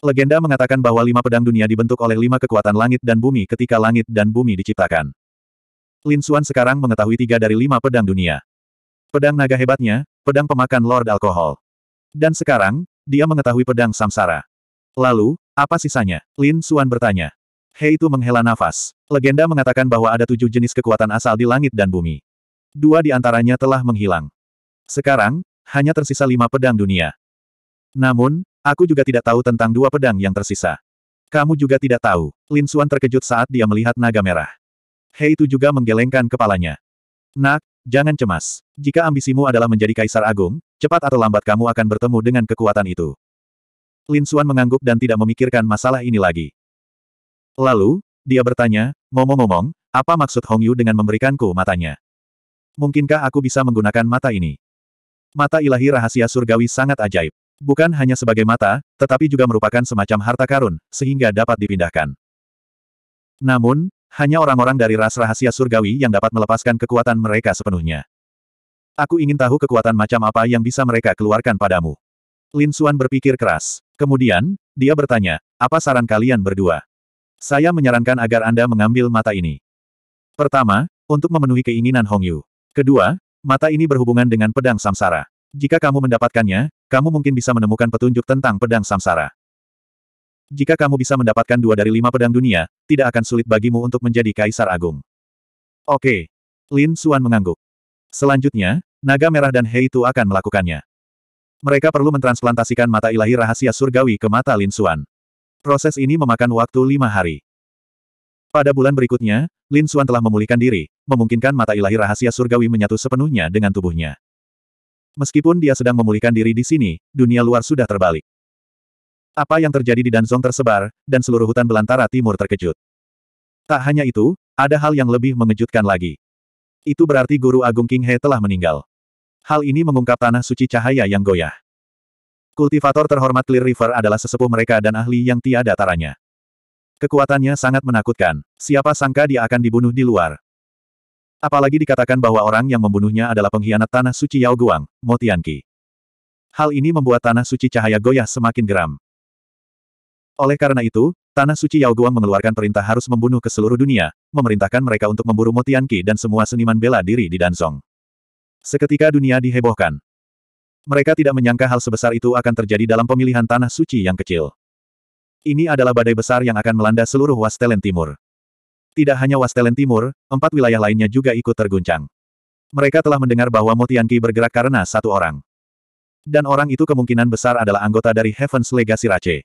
Legenda mengatakan bahwa lima pedang dunia dibentuk oleh lima kekuatan langit dan bumi ketika langit dan bumi diciptakan. Lin Xuan sekarang mengetahui tiga dari lima pedang dunia. Pedang naga hebatnya, pedang pemakan Lord Alkohol. Dan sekarang, dia mengetahui pedang samsara. Lalu, apa sisanya? Lin Xuan bertanya. Hei itu menghela nafas. Legenda mengatakan bahwa ada tujuh jenis kekuatan asal di langit dan bumi. Dua di antaranya telah menghilang. Sekarang, hanya tersisa lima pedang dunia. Namun, Aku juga tidak tahu tentang dua pedang yang tersisa. Kamu juga tidak tahu. Lin Suan terkejut saat dia melihat naga merah. Hei itu juga menggelengkan kepalanya. Nak, jangan cemas. Jika ambisimu adalah menjadi kaisar agung, cepat atau lambat kamu akan bertemu dengan kekuatan itu. Lin Suan mengangguk dan tidak memikirkan masalah ini lagi. Lalu, dia bertanya, ngomong-ngomong, apa maksud Hong Yu dengan memberikanku matanya? Mungkinkah aku bisa menggunakan mata ini? Mata ilahi rahasia surgawi sangat ajaib. Bukan hanya sebagai mata, tetapi juga merupakan semacam harta karun, sehingga dapat dipindahkan. Namun, hanya orang-orang dari ras rahasia surgawi yang dapat melepaskan kekuatan mereka sepenuhnya. Aku ingin tahu kekuatan macam apa yang bisa mereka keluarkan padamu. Lin Xuan berpikir keras. Kemudian, dia bertanya, apa saran kalian berdua? Saya menyarankan agar Anda mengambil mata ini. Pertama, untuk memenuhi keinginan Hong Yu. Kedua, mata ini berhubungan dengan pedang samsara. Jika kamu mendapatkannya, kamu mungkin bisa menemukan petunjuk tentang pedang samsara. Jika kamu bisa mendapatkan dua dari lima pedang dunia, tidak akan sulit bagimu untuk menjadi kaisar agung. Oke. Lin Xuan mengangguk. Selanjutnya, naga merah dan Hei Tu akan melakukannya. Mereka perlu mentransplantasikan mata ilahi rahasia surgawi ke mata Lin Xuan. Proses ini memakan waktu lima hari. Pada bulan berikutnya, Lin Xuan telah memulihkan diri, memungkinkan mata ilahi rahasia surgawi menyatu sepenuhnya dengan tubuhnya. Meskipun dia sedang memulihkan diri di sini, dunia luar sudah terbalik. Apa yang terjadi di Danzong tersebar, dan seluruh hutan belantara timur terkejut. Tak hanya itu, ada hal yang lebih mengejutkan lagi. Itu berarti Guru Agung King He telah meninggal. Hal ini mengungkap tanah suci cahaya yang goyah. Kultivator terhormat Clear River adalah sesepuh mereka dan ahli yang tiada taranya. Kekuatannya sangat menakutkan. Siapa sangka dia akan dibunuh di luar. Apalagi dikatakan bahwa orang yang membunuhnya adalah pengkhianat Tanah Suci Yao Guang, Mo Tianqi. Hal ini membuat Tanah Suci Cahaya Goyah semakin geram. Oleh karena itu, Tanah Suci Yao Guang mengeluarkan perintah harus membunuh ke seluruh dunia, memerintahkan mereka untuk memburu Mo Tianqi dan semua seniman bela diri di Danzong. Seketika dunia dihebohkan. Mereka tidak menyangka hal sebesar itu akan terjadi dalam pemilihan Tanah Suci yang kecil. Ini adalah badai besar yang akan melanda seluruh Wastelen Timur. Tidak hanya Wastelen Timur, empat wilayah lainnya juga ikut terguncang. Mereka telah mendengar bahwa Motianki bergerak karena satu orang. Dan orang itu kemungkinan besar adalah anggota dari Heaven's Legacy Rache.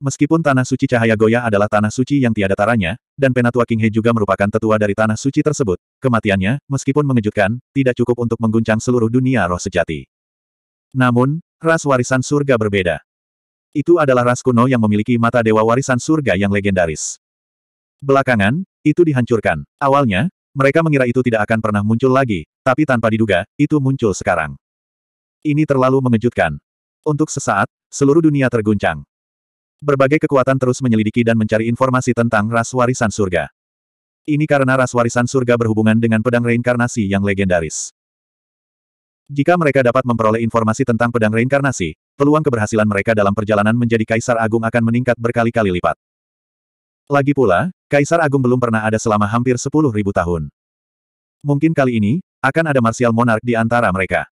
Meskipun Tanah Suci Cahaya Goya adalah Tanah Suci yang tiada taranya, dan Penatua Kinghe juga merupakan tetua dari Tanah Suci tersebut, kematiannya, meskipun mengejutkan, tidak cukup untuk mengguncang seluruh dunia roh sejati. Namun, ras warisan surga berbeda. Itu adalah ras kuno yang memiliki mata dewa warisan surga yang legendaris. Belakangan, itu dihancurkan. Awalnya, mereka mengira itu tidak akan pernah muncul lagi, tapi tanpa diduga, itu muncul sekarang. Ini terlalu mengejutkan. Untuk sesaat, seluruh dunia terguncang. Berbagai kekuatan terus menyelidiki dan mencari informasi tentang ras warisan surga. Ini karena ras warisan surga berhubungan dengan pedang reinkarnasi yang legendaris. Jika mereka dapat memperoleh informasi tentang pedang reinkarnasi, peluang keberhasilan mereka dalam perjalanan menjadi kaisar agung akan meningkat berkali-kali lipat. Lagi pula, Kaisar Agung belum pernah ada selama hampir sepuluh ribu tahun. Mungkin kali ini, akan ada martial Monarch di antara mereka.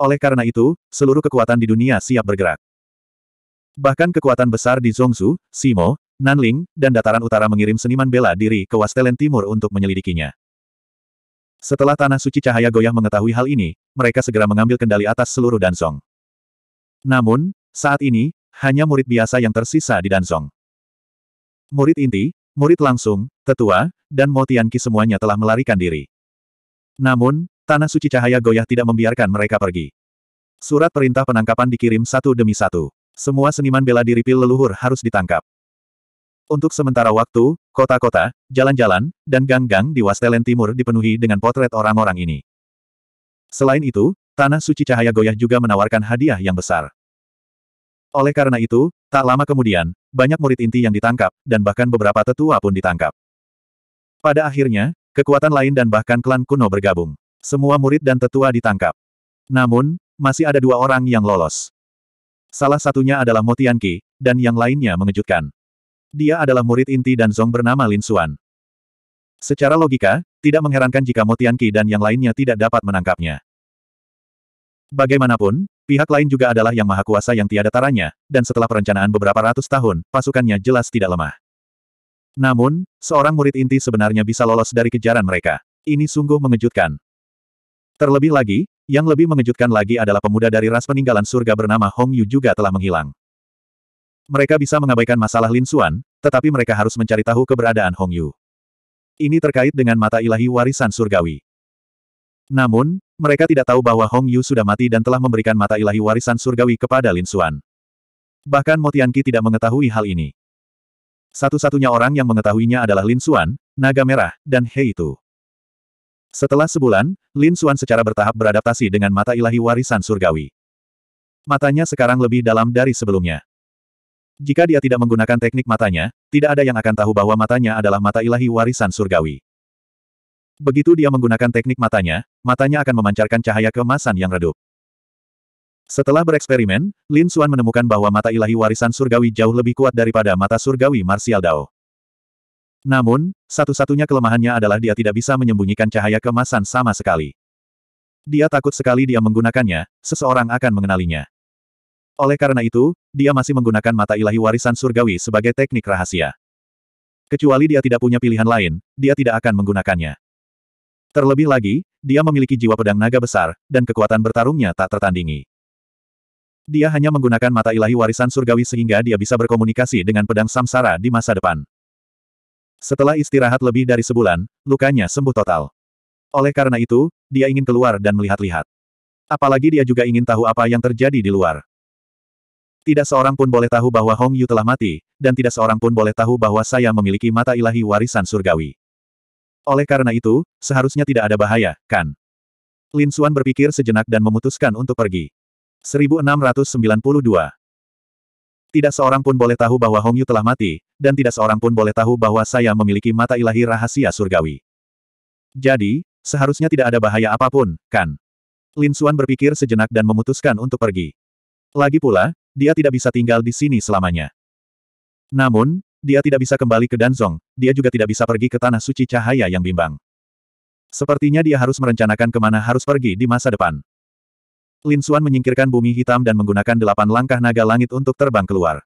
Oleh karena itu, seluruh kekuatan di dunia siap bergerak. Bahkan kekuatan besar di Zongsu, Simo, Nanling, dan dataran utara mengirim seniman bela diri ke Wastelen Timur untuk menyelidikinya. Setelah Tanah Suci Cahaya Goyah mengetahui hal ini, mereka segera mengambil kendali atas seluruh Dansong. Namun, saat ini, hanya murid biasa yang tersisa di Dansong. Murid inti, murid langsung, tetua, dan Motianki semuanya telah melarikan diri. Namun, Tanah Suci Cahaya Goyah tidak membiarkan mereka pergi. Surat perintah penangkapan dikirim satu demi satu. Semua seniman bela diri pil leluhur harus ditangkap. Untuk sementara waktu, kota-kota, jalan-jalan, dan gang-gang di Wastelen Timur dipenuhi dengan potret orang-orang ini. Selain itu, Tanah Suci Cahaya Goyah juga menawarkan hadiah yang besar. Oleh karena itu, tak lama kemudian, banyak murid inti yang ditangkap, dan bahkan beberapa tetua pun ditangkap. Pada akhirnya, kekuatan lain dan bahkan klan kuno bergabung. Semua murid dan tetua ditangkap. Namun, masih ada dua orang yang lolos. Salah satunya adalah Motianki, dan yang lainnya mengejutkan. Dia adalah murid inti dan Zong bernama Lin Xuan. Secara logika, tidak mengherankan jika Motianki dan yang lainnya tidak dapat menangkapnya. Bagaimanapun, pihak lain juga adalah yang maha kuasa yang tiada taranya, dan setelah perencanaan beberapa ratus tahun, pasukannya jelas tidak lemah. Namun, seorang murid inti sebenarnya bisa lolos dari kejaran mereka. Ini sungguh mengejutkan. Terlebih lagi, yang lebih mengejutkan lagi adalah pemuda dari ras peninggalan surga bernama Hong Yu juga telah menghilang. Mereka bisa mengabaikan masalah Lin Xuan, tetapi mereka harus mencari tahu keberadaan Hong Yu. Ini terkait dengan mata ilahi warisan surgawi. Namun, mereka tidak tahu bahwa Hong Yu sudah mati dan telah memberikan mata ilahi warisan surgawi kepada Lin Xuan. Bahkan Motianki tidak mengetahui hal ini. Satu-satunya orang yang mengetahuinya adalah Lin Xuan, Naga Merah, dan Hei Tu. Setelah sebulan, Lin Xuan secara bertahap beradaptasi dengan mata ilahi warisan surgawi. Matanya sekarang lebih dalam dari sebelumnya. Jika dia tidak menggunakan teknik matanya, tidak ada yang akan tahu bahwa matanya adalah mata ilahi warisan surgawi. Begitu dia menggunakan teknik matanya, matanya akan memancarkan cahaya kemasan yang redup. Setelah bereksperimen, Lin Xuan menemukan bahwa mata ilahi warisan surgawi jauh lebih kuat daripada mata surgawi Martial Dao. Namun, satu-satunya kelemahannya adalah dia tidak bisa menyembunyikan cahaya kemasan sama sekali. Dia takut sekali dia menggunakannya, seseorang akan mengenalinya. Oleh karena itu, dia masih menggunakan mata ilahi warisan surgawi sebagai teknik rahasia. Kecuali dia tidak punya pilihan lain, dia tidak akan menggunakannya. Terlebih lagi, dia memiliki jiwa pedang naga besar, dan kekuatan bertarungnya tak tertandingi. Dia hanya menggunakan mata ilahi warisan surgawi sehingga dia bisa berkomunikasi dengan pedang samsara di masa depan. Setelah istirahat lebih dari sebulan, lukanya sembuh total. Oleh karena itu, dia ingin keluar dan melihat-lihat. Apalagi dia juga ingin tahu apa yang terjadi di luar. Tidak seorang pun boleh tahu bahwa Hong Yu telah mati, dan tidak seorang pun boleh tahu bahwa saya memiliki mata ilahi warisan surgawi. Oleh karena itu, seharusnya tidak ada bahaya, kan? Lin Xuan berpikir sejenak dan memutuskan untuk pergi. 1692 Tidak seorang pun boleh tahu bahwa Hong Yu telah mati, dan tidak seorang pun boleh tahu bahwa saya memiliki mata ilahi rahasia surgawi. Jadi, seharusnya tidak ada bahaya apapun, kan? Lin Xuan berpikir sejenak dan memutuskan untuk pergi. Lagi pula, dia tidak bisa tinggal di sini selamanya. Namun, dia tidak bisa kembali ke Danzong, dia juga tidak bisa pergi ke Tanah Suci Cahaya yang bimbang. Sepertinya dia harus merencanakan kemana harus pergi di masa depan. Lin Xuan menyingkirkan bumi hitam dan menggunakan delapan langkah naga langit untuk terbang keluar.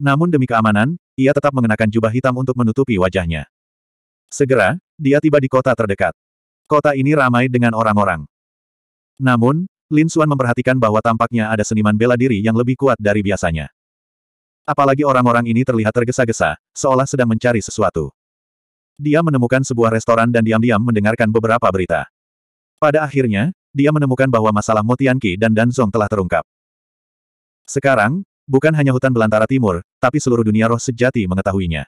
Namun demi keamanan, ia tetap mengenakan jubah hitam untuk menutupi wajahnya. Segera, dia tiba di kota terdekat. Kota ini ramai dengan orang-orang. Namun, Lin Xuan memperhatikan bahwa tampaknya ada seniman bela diri yang lebih kuat dari biasanya. Apalagi orang-orang ini terlihat tergesa-gesa, seolah sedang mencari sesuatu. Dia menemukan sebuah restoran dan diam-diam mendengarkan beberapa berita. Pada akhirnya, dia menemukan bahwa masalah Motianki dan Danzong telah terungkap. Sekarang, bukan hanya hutan belantara timur, tapi seluruh dunia roh sejati mengetahuinya.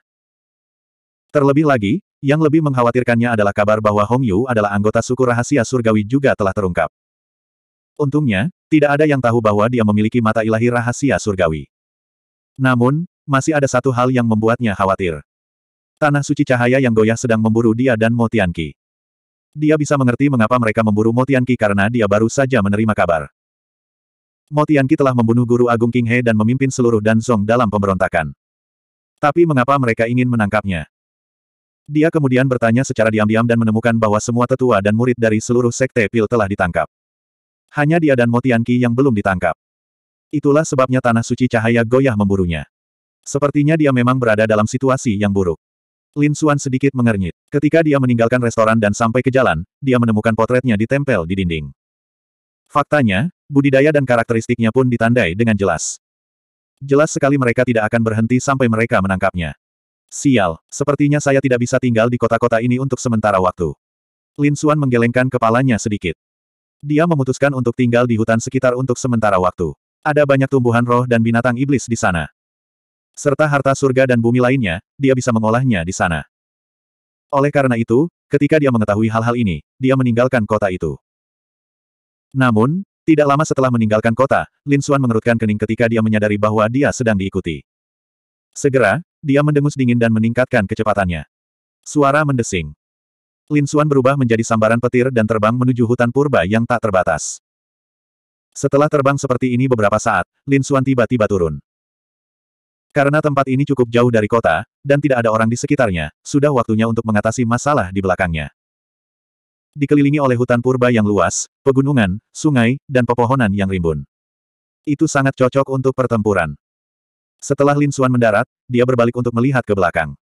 Terlebih lagi, yang lebih mengkhawatirkannya adalah kabar bahwa Hong Yu adalah anggota suku rahasia surgawi juga telah terungkap. Untungnya, tidak ada yang tahu bahwa dia memiliki mata ilahi rahasia surgawi. Namun, masih ada satu hal yang membuatnya khawatir. Tanah suci cahaya yang goyah sedang memburu dia dan Motianki. Dia bisa mengerti mengapa mereka memburu Motianki karena dia baru saja menerima kabar. Motianki telah membunuh Guru Agung King He dan memimpin seluruh Danzong dalam pemberontakan. Tapi mengapa mereka ingin menangkapnya? Dia kemudian bertanya secara diam-diam dan menemukan bahwa semua tetua dan murid dari seluruh sekte pil telah ditangkap. Hanya dia dan Motianki yang belum ditangkap. Itulah sebabnya tanah suci cahaya goyah memburunya. Sepertinya dia memang berada dalam situasi yang buruk. Lin Suan sedikit mengernyit. Ketika dia meninggalkan restoran dan sampai ke jalan, dia menemukan potretnya ditempel di dinding. Faktanya, budidaya dan karakteristiknya pun ditandai dengan jelas. Jelas sekali mereka tidak akan berhenti sampai mereka menangkapnya. Sial, sepertinya saya tidak bisa tinggal di kota-kota ini untuk sementara waktu. Lin Suan menggelengkan kepalanya sedikit. Dia memutuskan untuk tinggal di hutan sekitar untuk sementara waktu ada banyak tumbuhan roh dan binatang iblis di sana. Serta harta surga dan bumi lainnya, dia bisa mengolahnya di sana. Oleh karena itu, ketika dia mengetahui hal-hal ini, dia meninggalkan kota itu. Namun, tidak lama setelah meninggalkan kota, Lin Xuan mengerutkan kening ketika dia menyadari bahwa dia sedang diikuti. Segera, dia mendengus dingin dan meningkatkan kecepatannya. Suara mendesing. Lin Xuan berubah menjadi sambaran petir dan terbang menuju hutan purba yang tak terbatas. Setelah terbang seperti ini beberapa saat, Lin Xuan tiba-tiba turun. Karena tempat ini cukup jauh dari kota, dan tidak ada orang di sekitarnya, sudah waktunya untuk mengatasi masalah di belakangnya. Dikelilingi oleh hutan purba yang luas, pegunungan, sungai, dan pepohonan yang rimbun. Itu sangat cocok untuk pertempuran. Setelah Lin Xuan mendarat, dia berbalik untuk melihat ke belakang.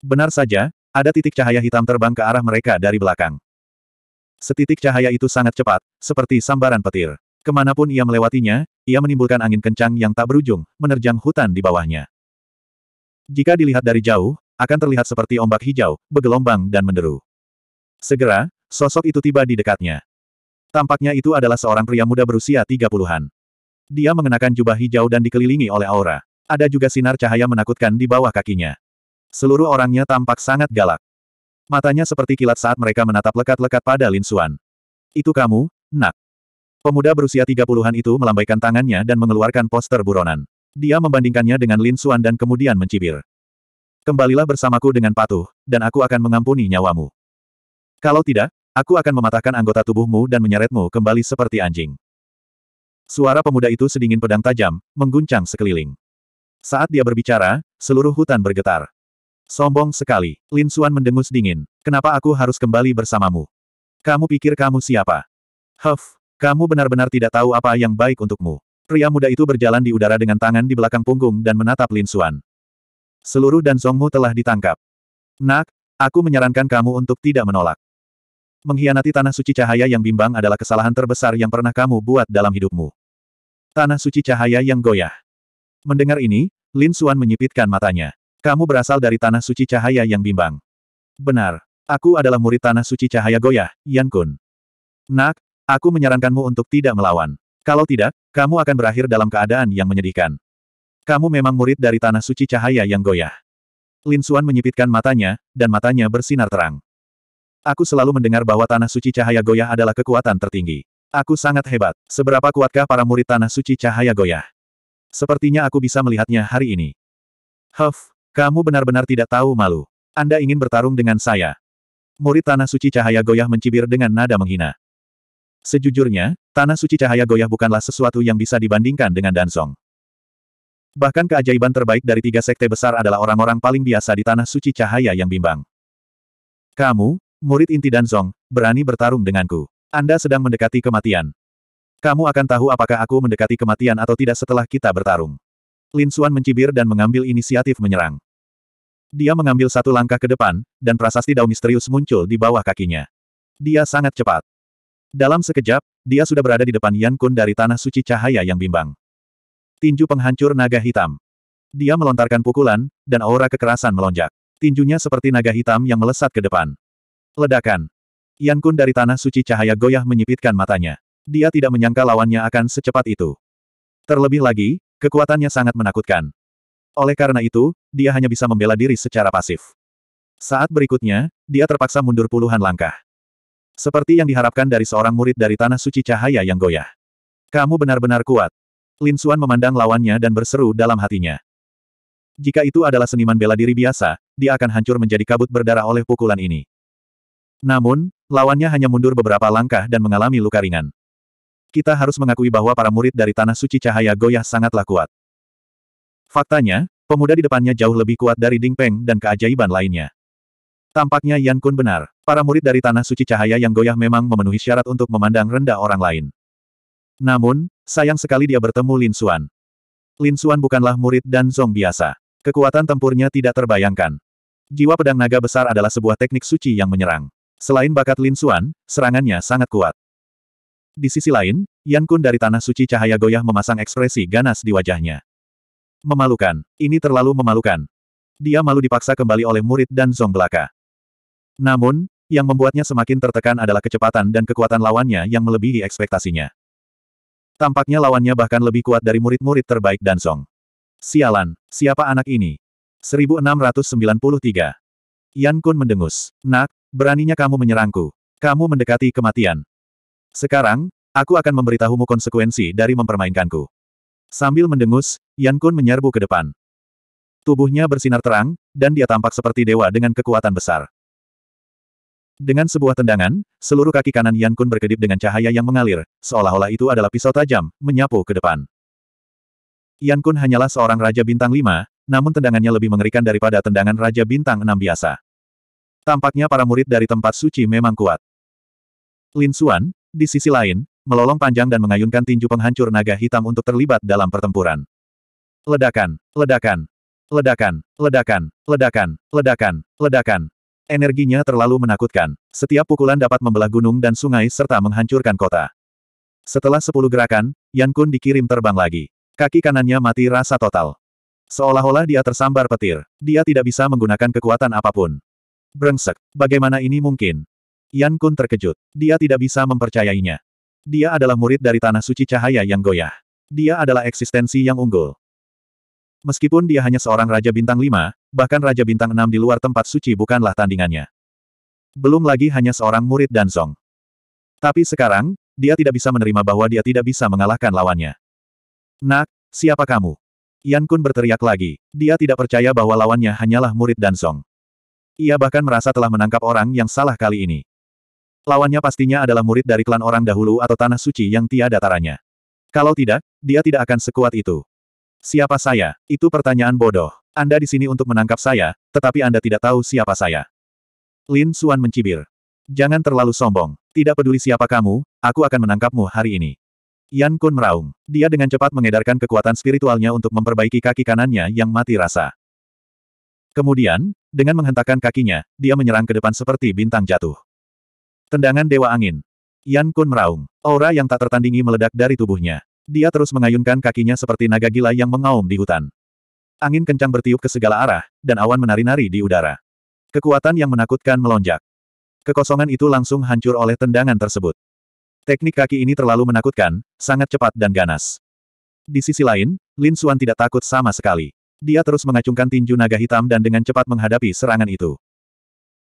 Benar saja, ada titik cahaya hitam terbang ke arah mereka dari belakang. Setitik cahaya itu sangat cepat, seperti sambaran petir. Kemanapun ia melewatinya, ia menimbulkan angin kencang yang tak berujung, menerjang hutan di bawahnya. Jika dilihat dari jauh, akan terlihat seperti ombak hijau, bergelombang dan menderu. Segera, sosok itu tiba di dekatnya. Tampaknya itu adalah seorang pria muda berusia tiga puluhan. Dia mengenakan jubah hijau dan dikelilingi oleh aura. Ada juga sinar cahaya menakutkan di bawah kakinya. Seluruh orangnya tampak sangat galak. Matanya seperti kilat saat mereka menatap lekat-lekat pada Lin Suan. Itu kamu, nak. Pemuda berusia tiga puluhan itu melambaikan tangannya dan mengeluarkan poster buronan. Dia membandingkannya dengan Lin Xuan dan kemudian mencibir. Kembalilah bersamaku dengan patuh, dan aku akan mengampuni nyawamu. Kalau tidak, aku akan mematahkan anggota tubuhmu dan menyeretmu kembali seperti anjing. Suara pemuda itu sedingin pedang tajam, mengguncang sekeliling. Saat dia berbicara, seluruh hutan bergetar. Sombong sekali, Lin Xuan mendengus dingin. Kenapa aku harus kembali bersamamu? Kamu pikir kamu siapa? Huff, kamu benar-benar tidak tahu apa yang baik untukmu. Pria muda itu berjalan di udara dengan tangan di belakang punggung dan menatap Lin Xuan. Seluruh dan Zongmu telah ditangkap. Nak, aku menyarankan kamu untuk tidak menolak. Mengkhianati Tanah Suci Cahaya yang bimbang adalah kesalahan terbesar yang pernah kamu buat dalam hidupmu. Tanah Suci Cahaya yang goyah. Mendengar ini, Lin Xuan menyipitkan matanya. Kamu berasal dari Tanah Suci Cahaya yang bimbang. Benar. Aku adalah murid Tanah Suci Cahaya Goyah, Yan Kun. Nak, Aku menyarankanmu untuk tidak melawan. Kalau tidak, kamu akan berakhir dalam keadaan yang menyedihkan. Kamu memang murid dari tanah suci cahaya yang goyah. Lin Suan menyipitkan matanya, dan matanya bersinar terang. Aku selalu mendengar bahwa tanah suci cahaya goyah adalah kekuatan tertinggi. Aku sangat hebat. Seberapa kuatkah para murid tanah suci cahaya goyah? Sepertinya aku bisa melihatnya hari ini. Huff, kamu benar-benar tidak tahu malu. Anda ingin bertarung dengan saya. Murid tanah suci cahaya goyah mencibir dengan nada menghina. Sejujurnya, Tanah Suci Cahaya Goyah bukanlah sesuatu yang bisa dibandingkan dengan Dansong. Bahkan keajaiban terbaik dari tiga sekte besar adalah orang-orang paling biasa di Tanah Suci Cahaya yang bimbang. Kamu, murid inti Dansong, berani bertarung denganku. Anda sedang mendekati kematian. Kamu akan tahu apakah aku mendekati kematian atau tidak setelah kita bertarung. Lin Xuan mencibir dan mengambil inisiatif menyerang. Dia mengambil satu langkah ke depan, dan prasasti dao misterius muncul di bawah kakinya. Dia sangat cepat. Dalam sekejap, dia sudah berada di depan Yan Kun dari Tanah Suci Cahaya yang bimbang. Tinju penghancur naga hitam. Dia melontarkan pukulan, dan aura kekerasan melonjak. Tinjunya seperti naga hitam yang melesat ke depan. Ledakan. Yan Kun dari Tanah Suci Cahaya goyah menyipitkan matanya. Dia tidak menyangka lawannya akan secepat itu. Terlebih lagi, kekuatannya sangat menakutkan. Oleh karena itu, dia hanya bisa membela diri secara pasif. Saat berikutnya, dia terpaksa mundur puluhan langkah. Seperti yang diharapkan dari seorang murid dari Tanah Suci Cahaya yang goyah. Kamu benar-benar kuat. Lin Suan memandang lawannya dan berseru dalam hatinya. Jika itu adalah seniman bela diri biasa, dia akan hancur menjadi kabut berdarah oleh pukulan ini. Namun, lawannya hanya mundur beberapa langkah dan mengalami luka ringan. Kita harus mengakui bahwa para murid dari Tanah Suci Cahaya Goyah sangatlah kuat. Faktanya, pemuda di depannya jauh lebih kuat dari Ding Peng dan keajaiban lainnya. Tampaknya Yan Kun benar. Para murid dari Tanah Suci Cahaya yang goyah memang memenuhi syarat untuk memandang rendah orang lain. Namun, sayang sekali dia bertemu Lin Xuan. Lin Xuan bukanlah murid dan zong biasa. Kekuatan tempurnya tidak terbayangkan. Jiwa pedang naga besar adalah sebuah teknik suci yang menyerang. Selain bakat Lin Xuan, serangannya sangat kuat. Di sisi lain, Yan Kun dari Tanah Suci Cahaya Goyah memasang ekspresi ganas di wajahnya. Memalukan. Ini terlalu memalukan. Dia malu dipaksa kembali oleh murid dan zong belaka. Namun, yang membuatnya semakin tertekan adalah kecepatan dan kekuatan lawannya yang melebihi ekspektasinya. Tampaknya lawannya bahkan lebih kuat dari murid-murid terbaik Dansong. Sialan, siapa anak ini? 1693. Yan Kun mendengus. Nak, beraninya kamu menyerangku. Kamu mendekati kematian. Sekarang, aku akan memberitahumu konsekuensi dari mempermainkanku. Sambil mendengus, Yan Kun menyerbu ke depan. Tubuhnya bersinar terang, dan dia tampak seperti dewa dengan kekuatan besar. Dengan sebuah tendangan, seluruh kaki kanan Yan Kun berkedip dengan cahaya yang mengalir, seolah-olah itu adalah pisau tajam, menyapu ke depan. Yan Kun hanyalah seorang Raja Bintang 5, namun tendangannya lebih mengerikan daripada tendangan Raja Bintang 6 biasa. Tampaknya para murid dari tempat suci memang kuat. Lin Xuan, di sisi lain, melolong panjang dan mengayunkan tinju penghancur naga hitam untuk terlibat dalam pertempuran. Ledakan, ledakan, ledakan, ledakan, ledakan, ledakan, ledakan, Energinya terlalu menakutkan. Setiap pukulan dapat membelah gunung dan sungai serta menghancurkan kota. Setelah sepuluh gerakan, Yan Kun dikirim terbang lagi. Kaki kanannya mati rasa total. Seolah-olah dia tersambar petir. Dia tidak bisa menggunakan kekuatan apapun. Brengsek, bagaimana ini mungkin? Yan Kun terkejut. Dia tidak bisa mempercayainya. Dia adalah murid dari Tanah Suci Cahaya yang goyah. Dia adalah eksistensi yang unggul. Meskipun dia hanya seorang Raja Bintang 5, bahkan Raja Bintang 6 di luar tempat suci bukanlah tandingannya. Belum lagi hanya seorang murid Dan song. Tapi sekarang, dia tidak bisa menerima bahwa dia tidak bisa mengalahkan lawannya. Nak, siapa kamu? Yan Kun berteriak lagi. Dia tidak percaya bahwa lawannya hanyalah murid Dan song. Ia bahkan merasa telah menangkap orang yang salah kali ini. Lawannya pastinya adalah murid dari klan orang dahulu atau tanah suci yang tiada taranya. Kalau tidak, dia tidak akan sekuat itu. Siapa saya? Itu pertanyaan bodoh. Anda di sini untuk menangkap saya, tetapi Anda tidak tahu siapa saya. Lin Suan mencibir. Jangan terlalu sombong. Tidak peduli siapa kamu, aku akan menangkapmu hari ini. Yan Kun meraung. Dia dengan cepat mengedarkan kekuatan spiritualnya untuk memperbaiki kaki kanannya yang mati rasa. Kemudian, dengan menghentakkan kakinya, dia menyerang ke depan seperti bintang jatuh. Tendangan Dewa Angin. Yan Kun meraung. Aura yang tak tertandingi meledak dari tubuhnya. Dia terus mengayunkan kakinya seperti naga gila yang mengaum di hutan. Angin kencang bertiup ke segala arah, dan awan menari-nari di udara. Kekuatan yang menakutkan melonjak. Kekosongan itu langsung hancur oleh tendangan tersebut. Teknik kaki ini terlalu menakutkan, sangat cepat dan ganas. Di sisi lain, Lin Xuan tidak takut sama sekali. Dia terus mengacungkan tinju naga hitam dan dengan cepat menghadapi serangan itu.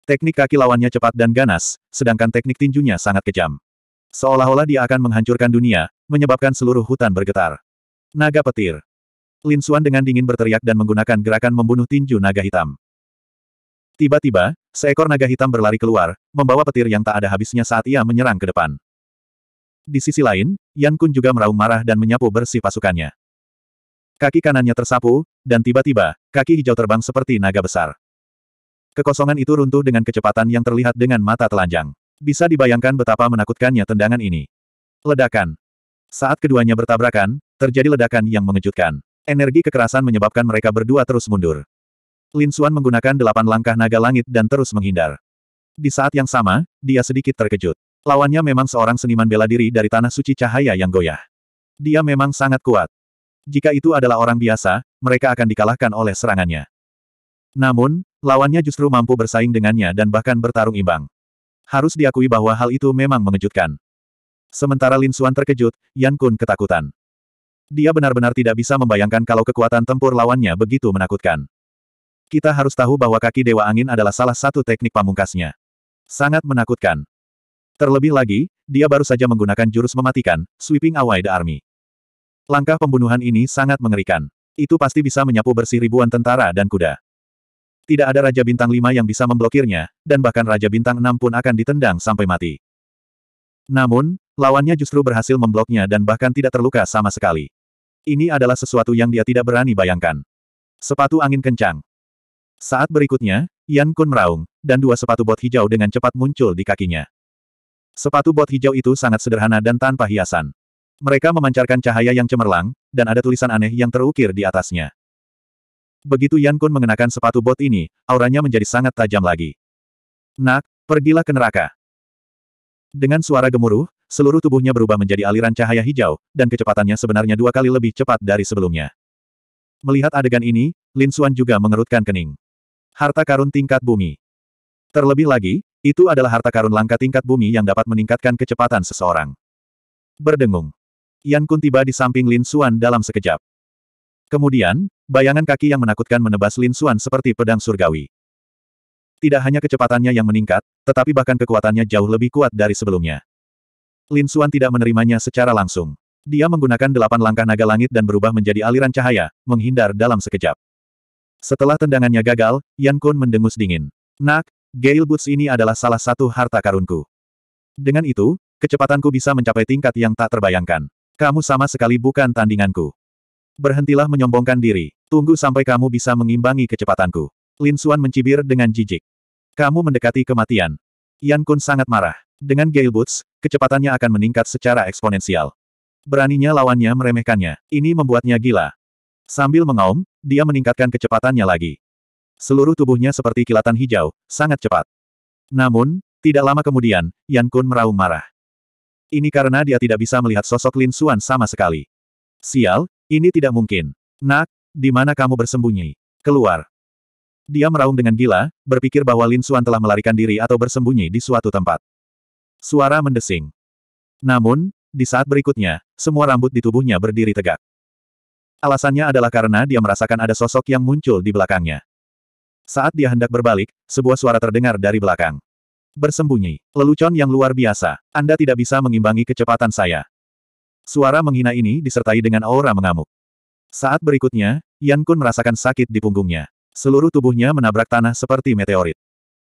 Teknik kaki lawannya cepat dan ganas, sedangkan teknik tinjunya sangat kejam. Seolah-olah dia akan menghancurkan dunia, menyebabkan seluruh hutan bergetar. Naga petir. Lin Xuan dengan dingin berteriak dan menggunakan gerakan membunuh tinju naga hitam. Tiba-tiba, seekor naga hitam berlari keluar, membawa petir yang tak ada habisnya saat ia menyerang ke depan. Di sisi lain, Yan Kun juga meraung marah dan menyapu bersih pasukannya. Kaki kanannya tersapu, dan tiba-tiba, kaki hijau terbang seperti naga besar. Kekosongan itu runtuh dengan kecepatan yang terlihat dengan mata telanjang. Bisa dibayangkan betapa menakutkannya tendangan ini. Ledakan. Saat keduanya bertabrakan, terjadi ledakan yang mengejutkan. Energi kekerasan menyebabkan mereka berdua terus mundur. Lin Xuan menggunakan delapan langkah naga langit dan terus menghindar. Di saat yang sama, dia sedikit terkejut. Lawannya memang seorang seniman bela diri dari Tanah Suci Cahaya yang goyah. Dia memang sangat kuat. Jika itu adalah orang biasa, mereka akan dikalahkan oleh serangannya. Namun, lawannya justru mampu bersaing dengannya dan bahkan bertarung imbang. Harus diakui bahwa hal itu memang mengejutkan. Sementara Lin Xuan terkejut, Yan Kun ketakutan. Dia benar-benar tidak bisa membayangkan kalau kekuatan tempur lawannya begitu menakutkan. Kita harus tahu bahwa kaki Dewa Angin adalah salah satu teknik pamungkasnya. Sangat menakutkan. Terlebih lagi, dia baru saja menggunakan jurus mematikan, sweeping away the army. Langkah pembunuhan ini sangat mengerikan. Itu pasti bisa menyapu bersih ribuan tentara dan kuda. Tidak ada Raja Bintang 5 yang bisa memblokirnya, dan bahkan Raja Bintang 6 pun akan ditendang sampai mati. Namun, lawannya justru berhasil membloknya dan bahkan tidak terluka sama sekali. Ini adalah sesuatu yang dia tidak berani bayangkan. Sepatu angin kencang. Saat berikutnya, Yan Kun meraung, dan dua sepatu bot hijau dengan cepat muncul di kakinya. Sepatu bot hijau itu sangat sederhana dan tanpa hiasan. Mereka memancarkan cahaya yang cemerlang, dan ada tulisan aneh yang terukir di atasnya. Begitu Yan Kun mengenakan sepatu bot ini, auranya menjadi sangat tajam lagi. Nak, pergilah ke neraka. Dengan suara gemuruh, seluruh tubuhnya berubah menjadi aliran cahaya hijau, dan kecepatannya sebenarnya dua kali lebih cepat dari sebelumnya. Melihat adegan ini, Lin Xuan juga mengerutkan kening. Harta karun tingkat bumi. Terlebih lagi, itu adalah harta karun langka tingkat bumi yang dapat meningkatkan kecepatan seseorang. Berdengung. Yan Kun tiba di samping Lin Xuan dalam sekejap. Kemudian, bayangan kaki yang menakutkan menebas Lin Xuan seperti pedang surgawi. Tidak hanya kecepatannya yang meningkat, tetapi bahkan kekuatannya jauh lebih kuat dari sebelumnya. Lin Xuan tidak menerimanya secara langsung. Dia menggunakan delapan langkah naga langit dan berubah menjadi aliran cahaya, menghindar dalam sekejap. Setelah tendangannya gagal, Yan Kun mendengus dingin. Nak, Gale Boots ini adalah salah satu harta karunku. Dengan itu, kecepatanku bisa mencapai tingkat yang tak terbayangkan. Kamu sama sekali bukan tandinganku. Berhentilah menyombongkan diri. Tunggu sampai kamu bisa mengimbangi kecepatanku. Lin Xuan mencibir dengan jijik. Kamu mendekati kematian. Yan Kun sangat marah. Dengan Gale Boots, kecepatannya akan meningkat secara eksponensial. Beraninya lawannya meremehkannya. Ini membuatnya gila. Sambil mengaum, dia meningkatkan kecepatannya lagi. Seluruh tubuhnya seperti kilatan hijau, sangat cepat. Namun, tidak lama kemudian, Yan Kun meraung marah. Ini karena dia tidak bisa melihat sosok Lin Xuan sama sekali. Sial, ini tidak mungkin. Nak, di mana kamu bersembunyi? Keluar. Dia meraung dengan gila, berpikir bahwa Lin Suan telah melarikan diri atau bersembunyi di suatu tempat. Suara mendesing. Namun, di saat berikutnya, semua rambut di tubuhnya berdiri tegak. Alasannya adalah karena dia merasakan ada sosok yang muncul di belakangnya. Saat dia hendak berbalik, sebuah suara terdengar dari belakang. Bersembunyi. Lelucon yang luar biasa. Anda tidak bisa mengimbangi kecepatan saya. Suara menghina ini disertai dengan aura mengamuk. Saat berikutnya, Yan Kun merasakan sakit di punggungnya. Seluruh tubuhnya menabrak tanah seperti meteorit.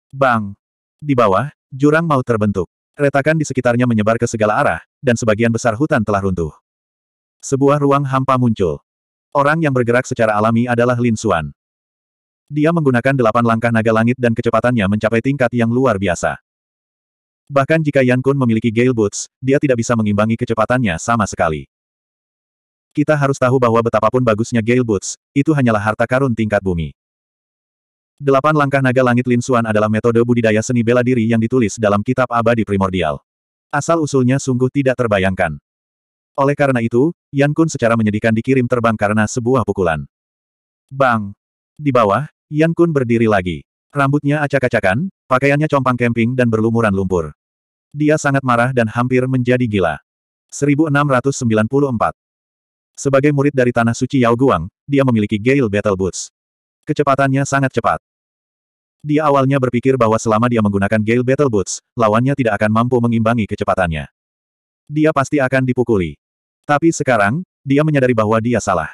Bang! Di bawah, jurang maut terbentuk. Retakan di sekitarnya menyebar ke segala arah, dan sebagian besar hutan telah runtuh. Sebuah ruang hampa muncul. Orang yang bergerak secara alami adalah Lin Xuan. Dia menggunakan delapan langkah naga langit dan kecepatannya mencapai tingkat yang luar biasa. Bahkan jika Yan Kun memiliki Gale Boots, dia tidak bisa mengimbangi kecepatannya sama sekali. Kita harus tahu bahwa betapapun bagusnya Gale Boots, itu hanyalah harta karun tingkat bumi. Delapan langkah naga langit Lin Xuan adalah metode budidaya seni bela diri yang ditulis dalam kitab abadi primordial. Asal-usulnya sungguh tidak terbayangkan. Oleh karena itu, Yan Kun secara menyedihkan dikirim terbang karena sebuah pukulan. Bang! Di bawah, Yan Kun berdiri lagi. Rambutnya acak-acakan, pakaiannya compang camping dan berlumuran lumpur. Dia sangat marah dan hampir menjadi gila. 1694 sebagai murid dari Tanah Suci Yao Guang, dia memiliki Gale Battle Boots. Kecepatannya sangat cepat. Dia awalnya berpikir bahwa selama dia menggunakan Gale Battle Boots, lawannya tidak akan mampu mengimbangi kecepatannya. Dia pasti akan dipukuli. Tapi sekarang, dia menyadari bahwa dia salah.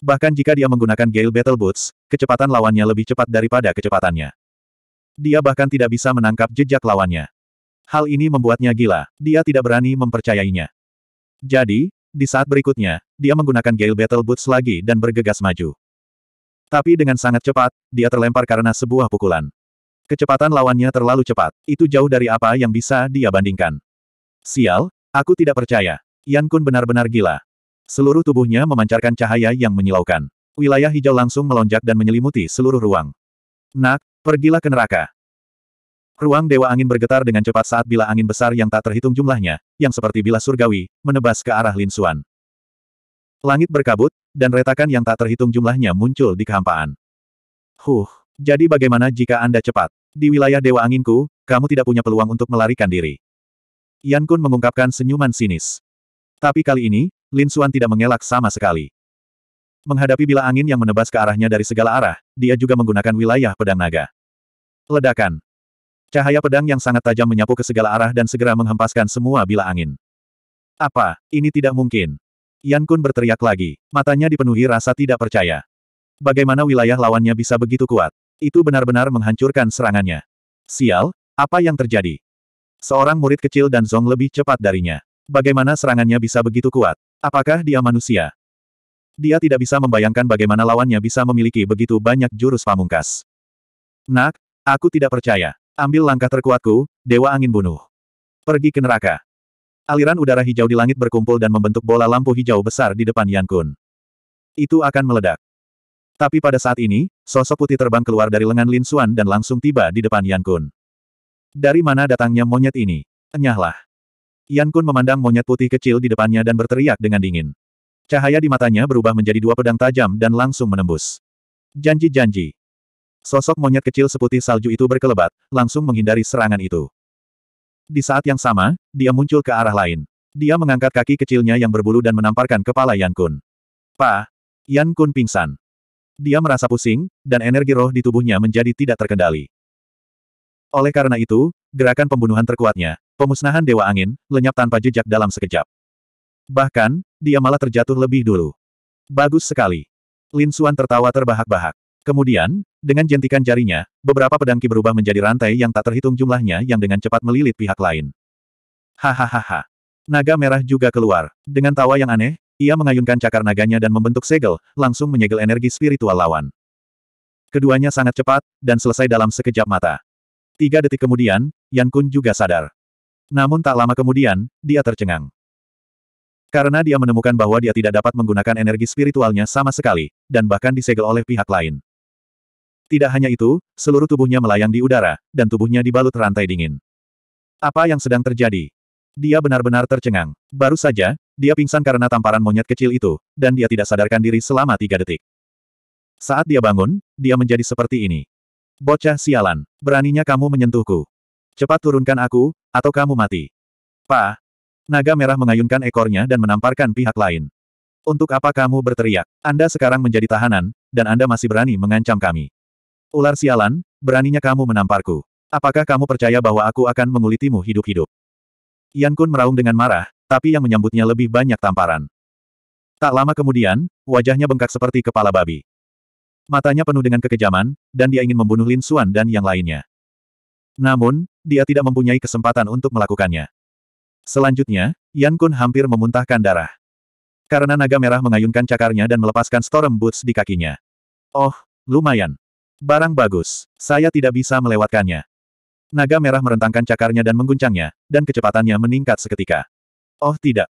Bahkan jika dia menggunakan Gale Battle Boots, kecepatan lawannya lebih cepat daripada kecepatannya. Dia bahkan tidak bisa menangkap jejak lawannya. Hal ini membuatnya gila, dia tidak berani mempercayainya. Jadi, di saat berikutnya, dia menggunakan Gale Battle Boots lagi dan bergegas maju. Tapi dengan sangat cepat, dia terlempar karena sebuah pukulan. Kecepatan lawannya terlalu cepat. Itu jauh dari apa yang bisa dia bandingkan. Sial, aku tidak percaya. Yan Kun benar-benar gila. Seluruh tubuhnya memancarkan cahaya yang menyilaukan. Wilayah hijau langsung melonjak dan menyelimuti seluruh ruang. Nak, pergilah ke neraka. Ruang Dewa Angin bergetar dengan cepat saat bila angin besar yang tak terhitung jumlahnya, yang seperti bila surgawi, menebas ke arah Lin Xuan. Langit berkabut, dan retakan yang tak terhitung jumlahnya muncul di kehampaan. Huh, jadi bagaimana jika Anda cepat? Di wilayah Dewa Anginku, kamu tidak punya peluang untuk melarikan diri. Yan Kun mengungkapkan senyuman sinis. Tapi kali ini, Lin Suan tidak mengelak sama sekali. Menghadapi bila angin yang menebas ke arahnya dari segala arah, dia juga menggunakan wilayah pedang naga. Ledakan. Cahaya pedang yang sangat tajam menyapu ke segala arah dan segera menghempaskan semua bila angin. Apa, ini tidak mungkin. Yan Kun berteriak lagi, matanya dipenuhi rasa tidak percaya. Bagaimana wilayah lawannya bisa begitu kuat? Itu benar-benar menghancurkan serangannya. Sial, apa yang terjadi? Seorang murid kecil dan Zong lebih cepat darinya. Bagaimana serangannya bisa begitu kuat? Apakah dia manusia? Dia tidak bisa membayangkan bagaimana lawannya bisa memiliki begitu banyak jurus pamungkas. Nak, aku tidak percaya. Ambil langkah terkuatku, Dewa Angin Bunuh. Pergi ke neraka. Aliran udara hijau di langit berkumpul dan membentuk bola lampu hijau besar di depan Yan Kun. Itu akan meledak. Tapi pada saat ini, sosok putih terbang keluar dari lengan Lin Xuan dan langsung tiba di depan Yan Kun. Dari mana datangnya monyet ini? Enyahlah. Yan Kun memandang monyet putih kecil di depannya dan berteriak dengan dingin. Cahaya di matanya berubah menjadi dua pedang tajam dan langsung menembus. Janji-janji. Sosok monyet kecil seputih salju itu berkelebat, langsung menghindari serangan itu. Di saat yang sama, dia muncul ke arah lain. Dia mengangkat kaki kecilnya yang berbulu dan menamparkan kepala Yan Kun. Pa! Yan Kun pingsan. Dia merasa pusing, dan energi roh di tubuhnya menjadi tidak terkendali. Oleh karena itu, gerakan pembunuhan terkuatnya, pemusnahan Dewa Angin, lenyap tanpa jejak dalam sekejap. Bahkan, dia malah terjatuh lebih dulu. Bagus sekali. Lin Suan tertawa terbahak-bahak. Kemudian, dengan jentikan jarinya, beberapa pedangki berubah menjadi rantai yang tak terhitung jumlahnya yang dengan cepat melilit pihak lain. Hahaha. Naga merah juga keluar. Dengan tawa yang aneh, ia mengayunkan cakar naganya dan membentuk segel, langsung menyegel energi spiritual lawan. Keduanya sangat cepat, dan selesai dalam sekejap mata. Tiga detik kemudian, Yan Kun juga sadar. Namun tak lama kemudian, dia tercengang. Karena dia menemukan bahwa dia tidak dapat menggunakan energi spiritualnya sama sekali, dan bahkan disegel oleh pihak lain. Tidak hanya itu, seluruh tubuhnya melayang di udara, dan tubuhnya dibalut rantai dingin. Apa yang sedang terjadi? Dia benar-benar tercengang. Baru saja, dia pingsan karena tamparan monyet kecil itu, dan dia tidak sadarkan diri selama tiga detik. Saat dia bangun, dia menjadi seperti ini. Bocah sialan, beraninya kamu menyentuhku. Cepat turunkan aku, atau kamu mati. Pa. Naga merah mengayunkan ekornya dan menamparkan pihak lain. Untuk apa kamu berteriak? Anda sekarang menjadi tahanan, dan Anda masih berani mengancam kami. Ular sialan, beraninya kamu menamparku. Apakah kamu percaya bahwa aku akan mengulitimu hidup-hidup? Yan Kun meraung dengan marah, tapi yang menyambutnya lebih banyak tamparan. Tak lama kemudian, wajahnya bengkak seperti kepala babi. Matanya penuh dengan kekejaman, dan dia ingin membunuh Lin Suan dan yang lainnya. Namun, dia tidak mempunyai kesempatan untuk melakukannya. Selanjutnya, Yan Kun hampir memuntahkan darah. Karena naga merah mengayunkan cakarnya dan melepaskan Storm Boots di kakinya. Oh, lumayan. Barang bagus. Saya tidak bisa melewatkannya. Naga merah merentangkan cakarnya dan mengguncangnya, dan kecepatannya meningkat seketika. Oh tidak.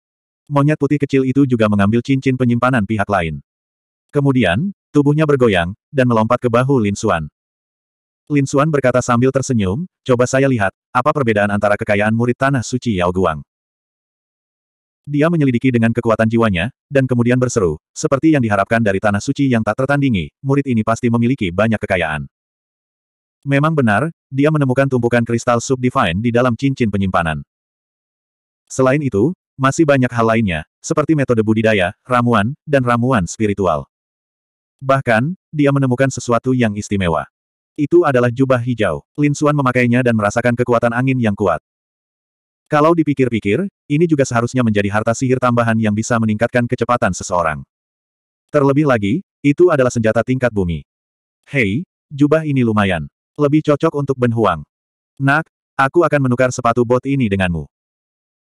Monyet putih kecil itu juga mengambil cincin penyimpanan pihak lain. Kemudian, tubuhnya bergoyang, dan melompat ke bahu Lin Xuan. Lin Xuan berkata sambil tersenyum, coba saya lihat, apa perbedaan antara kekayaan murid tanah suci Yao Guang. Dia menyelidiki dengan kekuatan jiwanya, dan kemudian berseru, seperti yang diharapkan dari tanah suci yang tak tertandingi, murid ini pasti memiliki banyak kekayaan. Memang benar, dia menemukan tumpukan kristal subdivine di dalam cincin penyimpanan. Selain itu, masih banyak hal lainnya, seperti metode budidaya, ramuan, dan ramuan spiritual. Bahkan, dia menemukan sesuatu yang istimewa. Itu adalah jubah hijau. Lin Suan memakainya dan merasakan kekuatan angin yang kuat. Kalau dipikir-pikir, ini juga seharusnya menjadi harta sihir tambahan yang bisa meningkatkan kecepatan seseorang. Terlebih lagi, itu adalah senjata tingkat bumi. Hei, jubah ini lumayan. Lebih cocok untuk Ben Huang. Nak, aku akan menukar sepatu bot ini denganmu.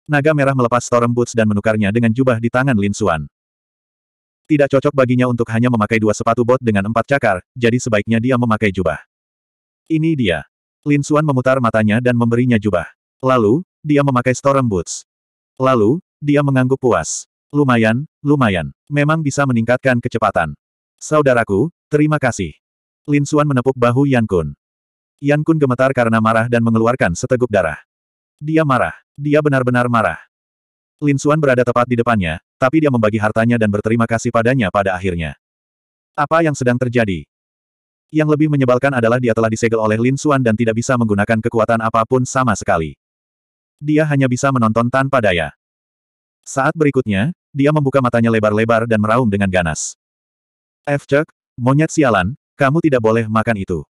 Naga merah melepas Storm Boots dan menukarnya dengan jubah di tangan Lin Xuan. Tidak cocok baginya untuk hanya memakai dua sepatu bot dengan empat cakar, jadi sebaiknya dia memakai jubah. Ini dia. Lin Xuan memutar matanya dan memberinya jubah. Lalu, dia memakai storm boots. Lalu, dia mengangguk puas. Lumayan, lumayan. Memang bisa meningkatkan kecepatan. Saudaraku, terima kasih. Lin Xuan menepuk bahu Yan Kun. Yan Kun gemetar karena marah dan mengeluarkan seteguk darah. Dia marah. Dia benar-benar marah. Lin Xuan berada tepat di depannya, tapi dia membagi hartanya dan berterima kasih padanya pada akhirnya. Apa yang sedang terjadi? Yang lebih menyebalkan adalah dia telah disegel oleh Lin Xuan dan tidak bisa menggunakan kekuatan apapun sama sekali dia hanya bisa menonton tanpa daya. Saat berikutnya, dia membuka matanya lebar-lebar dan meraung dengan ganas. F. Chuck, monyet sialan, kamu tidak boleh makan itu.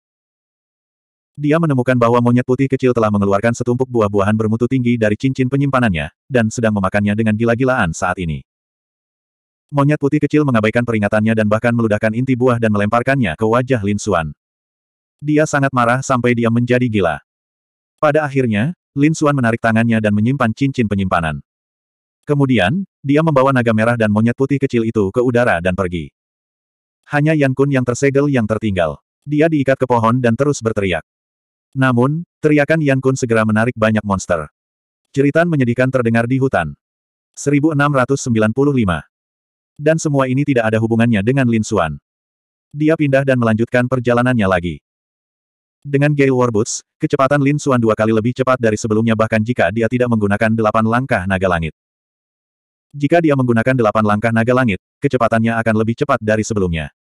Dia menemukan bahwa monyet putih kecil telah mengeluarkan setumpuk buah-buahan bermutu tinggi dari cincin penyimpanannya, dan sedang memakannya dengan gila-gilaan saat ini. Monyet putih kecil mengabaikan peringatannya dan bahkan meludahkan inti buah dan melemparkannya ke wajah Lin Xuan. Dia sangat marah sampai dia menjadi gila. Pada akhirnya, Lin Suan menarik tangannya dan menyimpan cincin penyimpanan. Kemudian, dia membawa naga merah dan monyet putih kecil itu ke udara dan pergi. Hanya Yan Kun yang tersegel yang tertinggal. Dia diikat ke pohon dan terus berteriak. Namun, teriakan Yan Kun segera menarik banyak monster. Ceritan menyedihkan terdengar di hutan. 1695. Dan semua ini tidak ada hubungannya dengan Lin Suan. Dia pindah dan melanjutkan perjalanannya lagi. Dengan Gale Boots, kecepatan Lin Suan dua kali lebih cepat dari sebelumnya bahkan jika dia tidak menggunakan delapan langkah naga langit. Jika dia menggunakan delapan langkah naga langit, kecepatannya akan lebih cepat dari sebelumnya.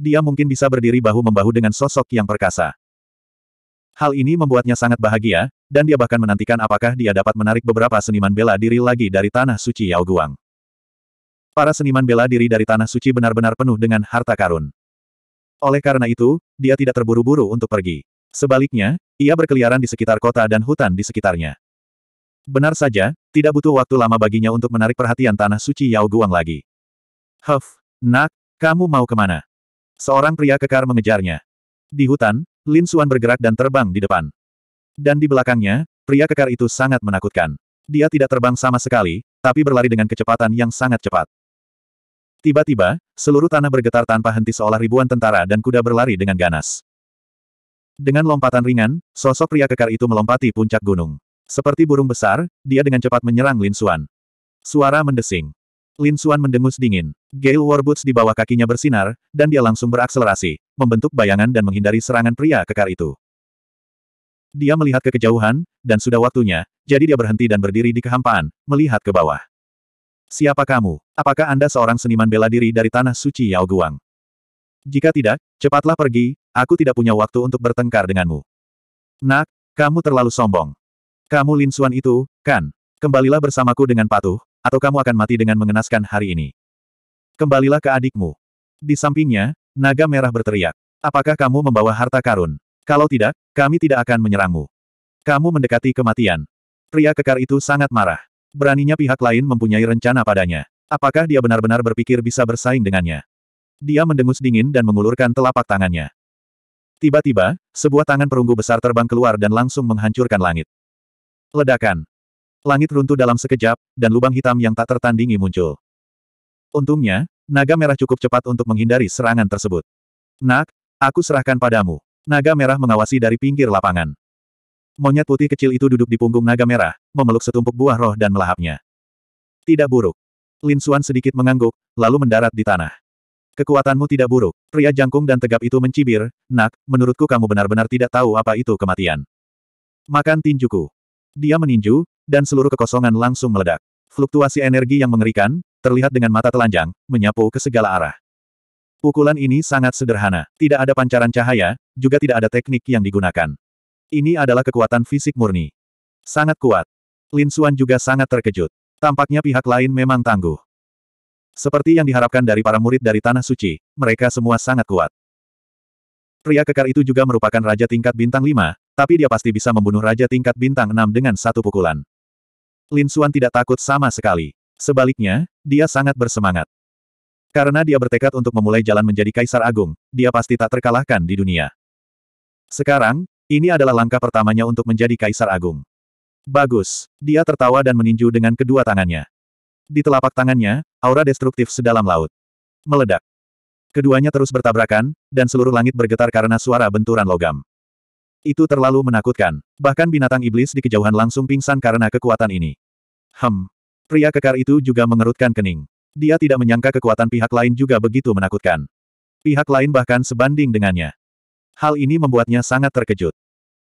Dia mungkin bisa berdiri bahu-membahu dengan sosok yang perkasa. Hal ini membuatnya sangat bahagia, dan dia bahkan menantikan apakah dia dapat menarik beberapa seniman bela diri lagi dari Tanah Suci Yao Guang. Para seniman bela diri dari Tanah Suci benar-benar penuh dengan harta karun. Oleh karena itu, dia tidak terburu-buru untuk pergi. Sebaliknya, ia berkeliaran di sekitar kota dan hutan di sekitarnya. Benar saja, tidak butuh waktu lama baginya untuk menarik perhatian tanah suci Yao Guang lagi. Huff, nak, kamu mau kemana? Seorang pria kekar mengejarnya. Di hutan, Lin Suan bergerak dan terbang di depan. Dan di belakangnya, pria kekar itu sangat menakutkan. Dia tidak terbang sama sekali, tapi berlari dengan kecepatan yang sangat cepat. Tiba-tiba, seluruh tanah bergetar tanpa henti seolah ribuan tentara dan kuda berlari dengan ganas. Dengan lompatan ringan, sosok pria kekar itu melompati puncak gunung. Seperti burung besar, dia dengan cepat menyerang Lin Xuan. Suara mendesing. Lin Xuan mendengus dingin. Gale Warboots di bawah kakinya bersinar, dan dia langsung berakselerasi, membentuk bayangan dan menghindari serangan pria kekar itu. Dia melihat ke kejauhan, dan sudah waktunya, jadi dia berhenti dan berdiri di kehampaan, melihat ke bawah. Siapa kamu? Apakah Anda seorang seniman bela diri dari Tanah Suci Yao Guang? Jika tidak, cepatlah pergi, aku tidak punya waktu untuk bertengkar denganmu. Nak, kamu terlalu sombong. Kamu Lin Xuan itu, kan? Kembalilah bersamaku dengan patuh, atau kamu akan mati dengan mengenaskan hari ini. Kembalilah ke adikmu. Di sampingnya, naga merah berteriak. Apakah kamu membawa harta karun? Kalau tidak, kami tidak akan menyerangmu. Kamu mendekati kematian. Pria kekar itu sangat marah. Beraninya pihak lain mempunyai rencana padanya. Apakah dia benar-benar berpikir bisa bersaing dengannya? Dia mendengus dingin dan mengulurkan telapak tangannya. Tiba-tiba, sebuah tangan perunggu besar terbang keluar dan langsung menghancurkan langit. Ledakan. Langit runtuh dalam sekejap, dan lubang hitam yang tak tertandingi muncul. Untungnya, naga merah cukup cepat untuk menghindari serangan tersebut. Nak, aku serahkan padamu. Naga merah mengawasi dari pinggir lapangan. Monyet putih kecil itu duduk di punggung naga merah, memeluk setumpuk buah roh dan melahapnya. Tidak buruk. Lin Xuan sedikit mengangguk, lalu mendarat di tanah. Kekuatanmu tidak buruk. Pria jangkung dan tegap itu mencibir, Nak, menurutku kamu benar-benar tidak tahu apa itu kematian. Makan tinjuku. Dia meninju, dan seluruh kekosongan langsung meledak. Fluktuasi energi yang mengerikan, terlihat dengan mata telanjang, menyapu ke segala arah. Pukulan ini sangat sederhana, tidak ada pancaran cahaya, juga tidak ada teknik yang digunakan. Ini adalah kekuatan fisik murni. Sangat kuat. Lin Xuan juga sangat terkejut. Tampaknya pihak lain memang tangguh. Seperti yang diharapkan dari para murid dari Tanah Suci, mereka semua sangat kuat. Pria kekar itu juga merupakan raja tingkat bintang 5, tapi dia pasti bisa membunuh raja tingkat bintang 6 dengan satu pukulan. Lin Xuan tidak takut sama sekali. Sebaliknya, dia sangat bersemangat. Karena dia bertekad untuk memulai jalan menjadi kaisar agung, dia pasti tak terkalahkan di dunia. Sekarang, ini adalah langkah pertamanya untuk menjadi kaisar agung. Bagus. Dia tertawa dan meninju dengan kedua tangannya. Di telapak tangannya, aura destruktif sedalam laut. Meledak. Keduanya terus bertabrakan, dan seluruh langit bergetar karena suara benturan logam. Itu terlalu menakutkan. Bahkan binatang iblis di kejauhan langsung pingsan karena kekuatan ini. Hem. Pria kekar itu juga mengerutkan kening. Dia tidak menyangka kekuatan pihak lain juga begitu menakutkan. Pihak lain bahkan sebanding dengannya. Hal ini membuatnya sangat terkejut.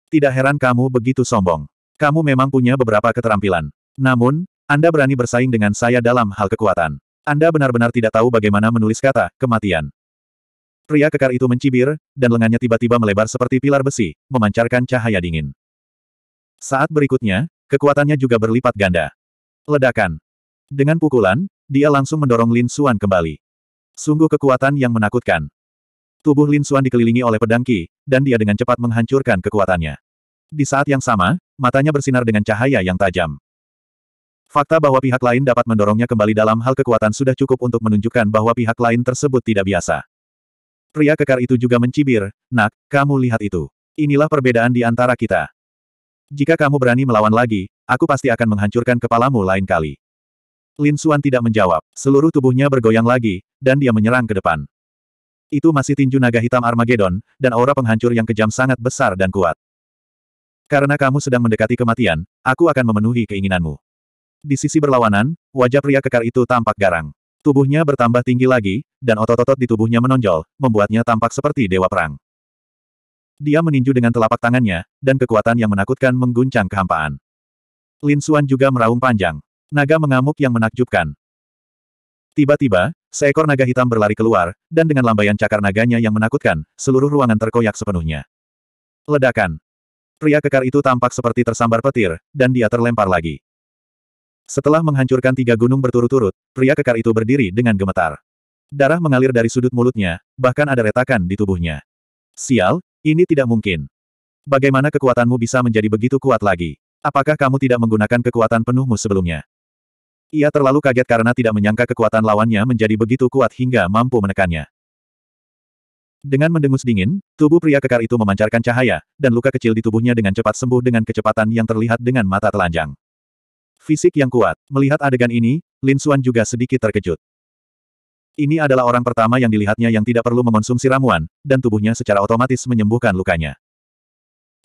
Tidak heran kamu begitu sombong. Kamu memang punya beberapa keterampilan. Namun, Anda berani bersaing dengan saya dalam hal kekuatan. Anda benar-benar tidak tahu bagaimana menulis kata, kematian. Pria kekar itu mencibir, dan lengannya tiba-tiba melebar seperti pilar besi, memancarkan cahaya dingin. Saat berikutnya, kekuatannya juga berlipat ganda. Ledakan. Dengan pukulan, dia langsung mendorong Lin Xuan kembali. Sungguh kekuatan yang menakutkan. Tubuh Lin Suan dikelilingi oleh pedang Qi, dan dia dengan cepat menghancurkan kekuatannya. Di saat yang sama, matanya bersinar dengan cahaya yang tajam. Fakta bahwa pihak lain dapat mendorongnya kembali dalam hal kekuatan sudah cukup untuk menunjukkan bahwa pihak lain tersebut tidak biasa. Pria kekar itu juga mencibir, Nak, kamu lihat itu. Inilah perbedaan di antara kita. Jika kamu berani melawan lagi, aku pasti akan menghancurkan kepalamu lain kali. Lin Suan tidak menjawab, seluruh tubuhnya bergoyang lagi, dan dia menyerang ke depan. Itu masih tinju naga hitam Armageddon, dan aura penghancur yang kejam sangat besar dan kuat. Karena kamu sedang mendekati kematian, aku akan memenuhi keinginanmu. Di sisi berlawanan, wajah pria kekar itu tampak garang. Tubuhnya bertambah tinggi lagi, dan otot-otot di tubuhnya menonjol, membuatnya tampak seperti dewa perang. Dia meninju dengan telapak tangannya, dan kekuatan yang menakutkan mengguncang kehampaan. Lin Xuan juga meraung panjang. Naga mengamuk yang menakjubkan. Tiba-tiba, seekor naga hitam berlari keluar, dan dengan lambaian cakar naganya yang menakutkan, seluruh ruangan terkoyak sepenuhnya. Ledakan. Pria kekar itu tampak seperti tersambar petir, dan dia terlempar lagi. Setelah menghancurkan tiga gunung berturut-turut, pria kekar itu berdiri dengan gemetar. Darah mengalir dari sudut mulutnya, bahkan ada retakan di tubuhnya. Sial, ini tidak mungkin. Bagaimana kekuatanmu bisa menjadi begitu kuat lagi? Apakah kamu tidak menggunakan kekuatan penuhmu sebelumnya? Ia terlalu kaget karena tidak menyangka kekuatan lawannya menjadi begitu kuat hingga mampu menekannya. Dengan mendengus dingin, tubuh pria kekar itu memancarkan cahaya, dan luka kecil di tubuhnya dengan cepat sembuh dengan kecepatan yang terlihat dengan mata telanjang. Fisik yang kuat, melihat adegan ini, Lin Xuan juga sedikit terkejut. Ini adalah orang pertama yang dilihatnya yang tidak perlu mengonsumsi ramuan, dan tubuhnya secara otomatis menyembuhkan lukanya.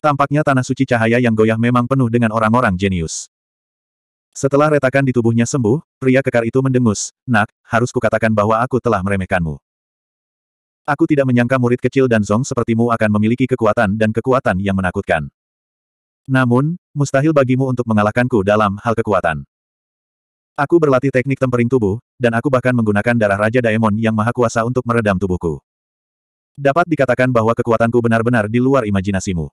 Tampaknya tanah suci cahaya yang goyah memang penuh dengan orang-orang jenius. Setelah retakan di tubuhnya sembuh, pria kekar itu mendengus, Nak, harus kukatakan bahwa aku telah meremehkanmu. Aku tidak menyangka murid kecil dan Zong sepertimu akan memiliki kekuatan dan kekuatan yang menakutkan. Namun, mustahil bagimu untuk mengalahkanku dalam hal kekuatan. Aku berlatih teknik tempering tubuh, dan aku bahkan menggunakan darah Raja Daemon yang maha kuasa untuk meredam tubuhku. Dapat dikatakan bahwa kekuatanku benar-benar di luar imajinasimu.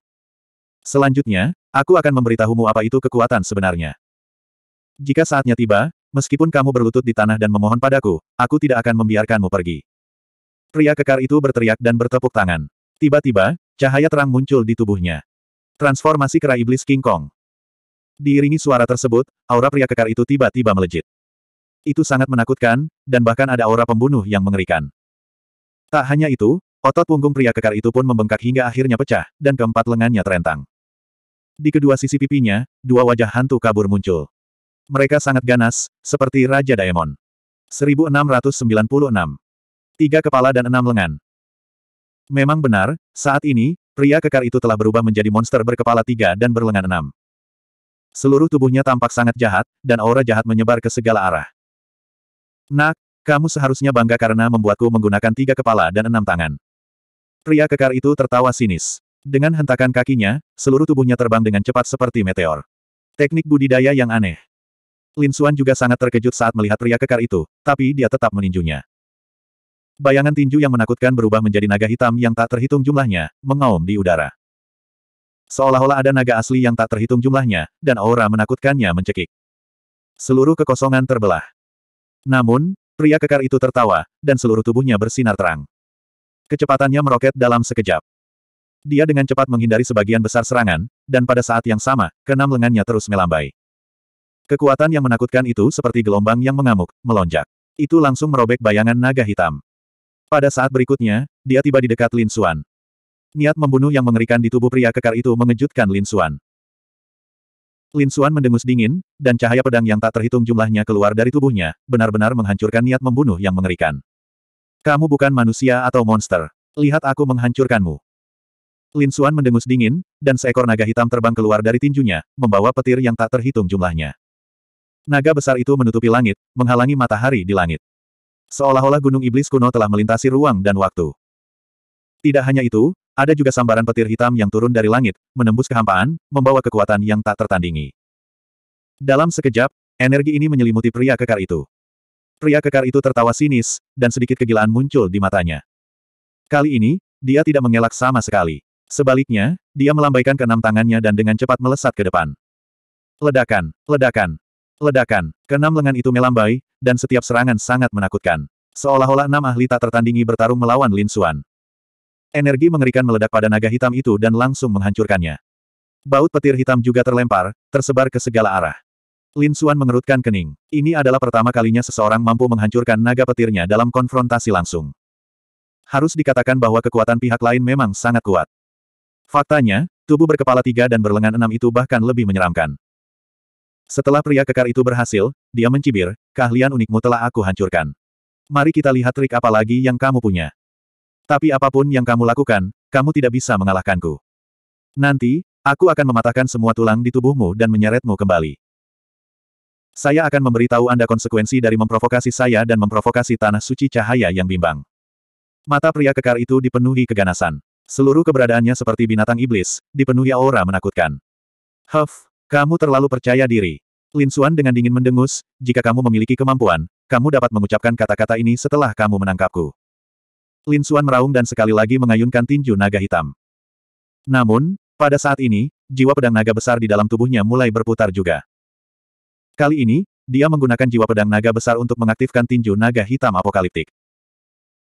Selanjutnya, aku akan memberitahumu apa itu kekuatan sebenarnya. Jika saatnya tiba, meskipun kamu berlutut di tanah dan memohon padaku, aku tidak akan membiarkanmu pergi. Pria kekar itu berteriak dan bertepuk tangan. Tiba-tiba, cahaya terang muncul di tubuhnya. Transformasi kera iblis King Kong. Diiringi suara tersebut, aura pria kekar itu tiba-tiba melejit. Itu sangat menakutkan, dan bahkan ada aura pembunuh yang mengerikan. Tak hanya itu, otot punggung pria kekar itu pun membengkak hingga akhirnya pecah, dan keempat lengannya terentang. Di kedua sisi pipinya, dua wajah hantu kabur muncul. Mereka sangat ganas, seperti Raja Daemon. 1696. Tiga kepala dan enam lengan. Memang benar, saat ini, pria kekar itu telah berubah menjadi monster berkepala tiga dan berlengan enam. Seluruh tubuhnya tampak sangat jahat, dan aura jahat menyebar ke segala arah. Nak, kamu seharusnya bangga karena membuatku menggunakan tiga kepala dan enam tangan. Pria kekar itu tertawa sinis. Dengan hentakan kakinya, seluruh tubuhnya terbang dengan cepat seperti meteor. Teknik budidaya yang aneh. Lin Xuan juga sangat terkejut saat melihat pria kekar itu, tapi dia tetap meninjunya. Bayangan tinju yang menakutkan berubah menjadi naga hitam yang tak terhitung jumlahnya, mengaum di udara. Seolah-olah ada naga asli yang tak terhitung jumlahnya, dan aura menakutkannya mencekik. Seluruh kekosongan terbelah. Namun, pria kekar itu tertawa, dan seluruh tubuhnya bersinar terang. Kecepatannya meroket dalam sekejap. Dia dengan cepat menghindari sebagian besar serangan, dan pada saat yang sama, keenam lengannya terus melambai. Kekuatan yang menakutkan itu seperti gelombang yang mengamuk, melonjak. Itu langsung merobek bayangan naga hitam. Pada saat berikutnya, dia tiba di dekat Lin Xuan. Niat membunuh yang mengerikan di tubuh pria kekar itu mengejutkan Lin Xuan. Lin Xuan mendengus dingin, dan cahaya pedang yang tak terhitung jumlahnya keluar dari tubuhnya, benar-benar menghancurkan niat membunuh yang mengerikan. Kamu bukan manusia atau monster. Lihat aku menghancurkanmu. Lin Xuan mendengus dingin, dan seekor naga hitam terbang keluar dari tinjunya, membawa petir yang tak terhitung jumlahnya. Naga besar itu menutupi langit, menghalangi matahari di langit. Seolah-olah gunung iblis kuno telah melintasi ruang dan waktu. Tidak hanya itu, ada juga sambaran petir hitam yang turun dari langit, menembus kehampaan, membawa kekuatan yang tak tertandingi. Dalam sekejap, energi ini menyelimuti pria kekar itu. Pria kekar itu tertawa sinis, dan sedikit kegilaan muncul di matanya. Kali ini, dia tidak mengelak sama sekali. Sebaliknya, dia melambaikan keenam tangannya dan dengan cepat melesat ke depan. Ledakan, ledakan, Ledakan, keenam lengan itu melambai, dan setiap serangan sangat menakutkan. Seolah-olah enam ahli tak tertandingi bertarung melawan Lin Xuan. Energi mengerikan meledak pada naga hitam itu dan langsung menghancurkannya. Baut petir hitam juga terlempar, tersebar ke segala arah. Lin Xuan mengerutkan kening. Ini adalah pertama kalinya seseorang mampu menghancurkan naga petirnya dalam konfrontasi langsung. Harus dikatakan bahwa kekuatan pihak lain memang sangat kuat. Faktanya, tubuh berkepala tiga dan berlengan enam itu bahkan lebih menyeramkan. Setelah pria kekar itu berhasil, dia mencibir, keahlian unikmu telah aku hancurkan. Mari kita lihat trik apa lagi yang kamu punya. Tapi apapun yang kamu lakukan, kamu tidak bisa mengalahkanku. Nanti, aku akan mematahkan semua tulang di tubuhmu dan menyeretmu kembali. Saya akan memberitahu Anda konsekuensi dari memprovokasi saya dan memprovokasi tanah suci cahaya yang bimbang. Mata pria kekar itu dipenuhi keganasan. Seluruh keberadaannya seperti binatang iblis, dipenuhi aura menakutkan. Huff, kamu terlalu percaya diri. Lin Xuan dengan dingin mendengus, jika kamu memiliki kemampuan, kamu dapat mengucapkan kata-kata ini setelah kamu menangkapku. Lin Xuan meraung dan sekali lagi mengayunkan tinju naga hitam. Namun, pada saat ini, jiwa pedang naga besar di dalam tubuhnya mulai berputar juga. Kali ini, dia menggunakan jiwa pedang naga besar untuk mengaktifkan tinju naga hitam apokaliptik.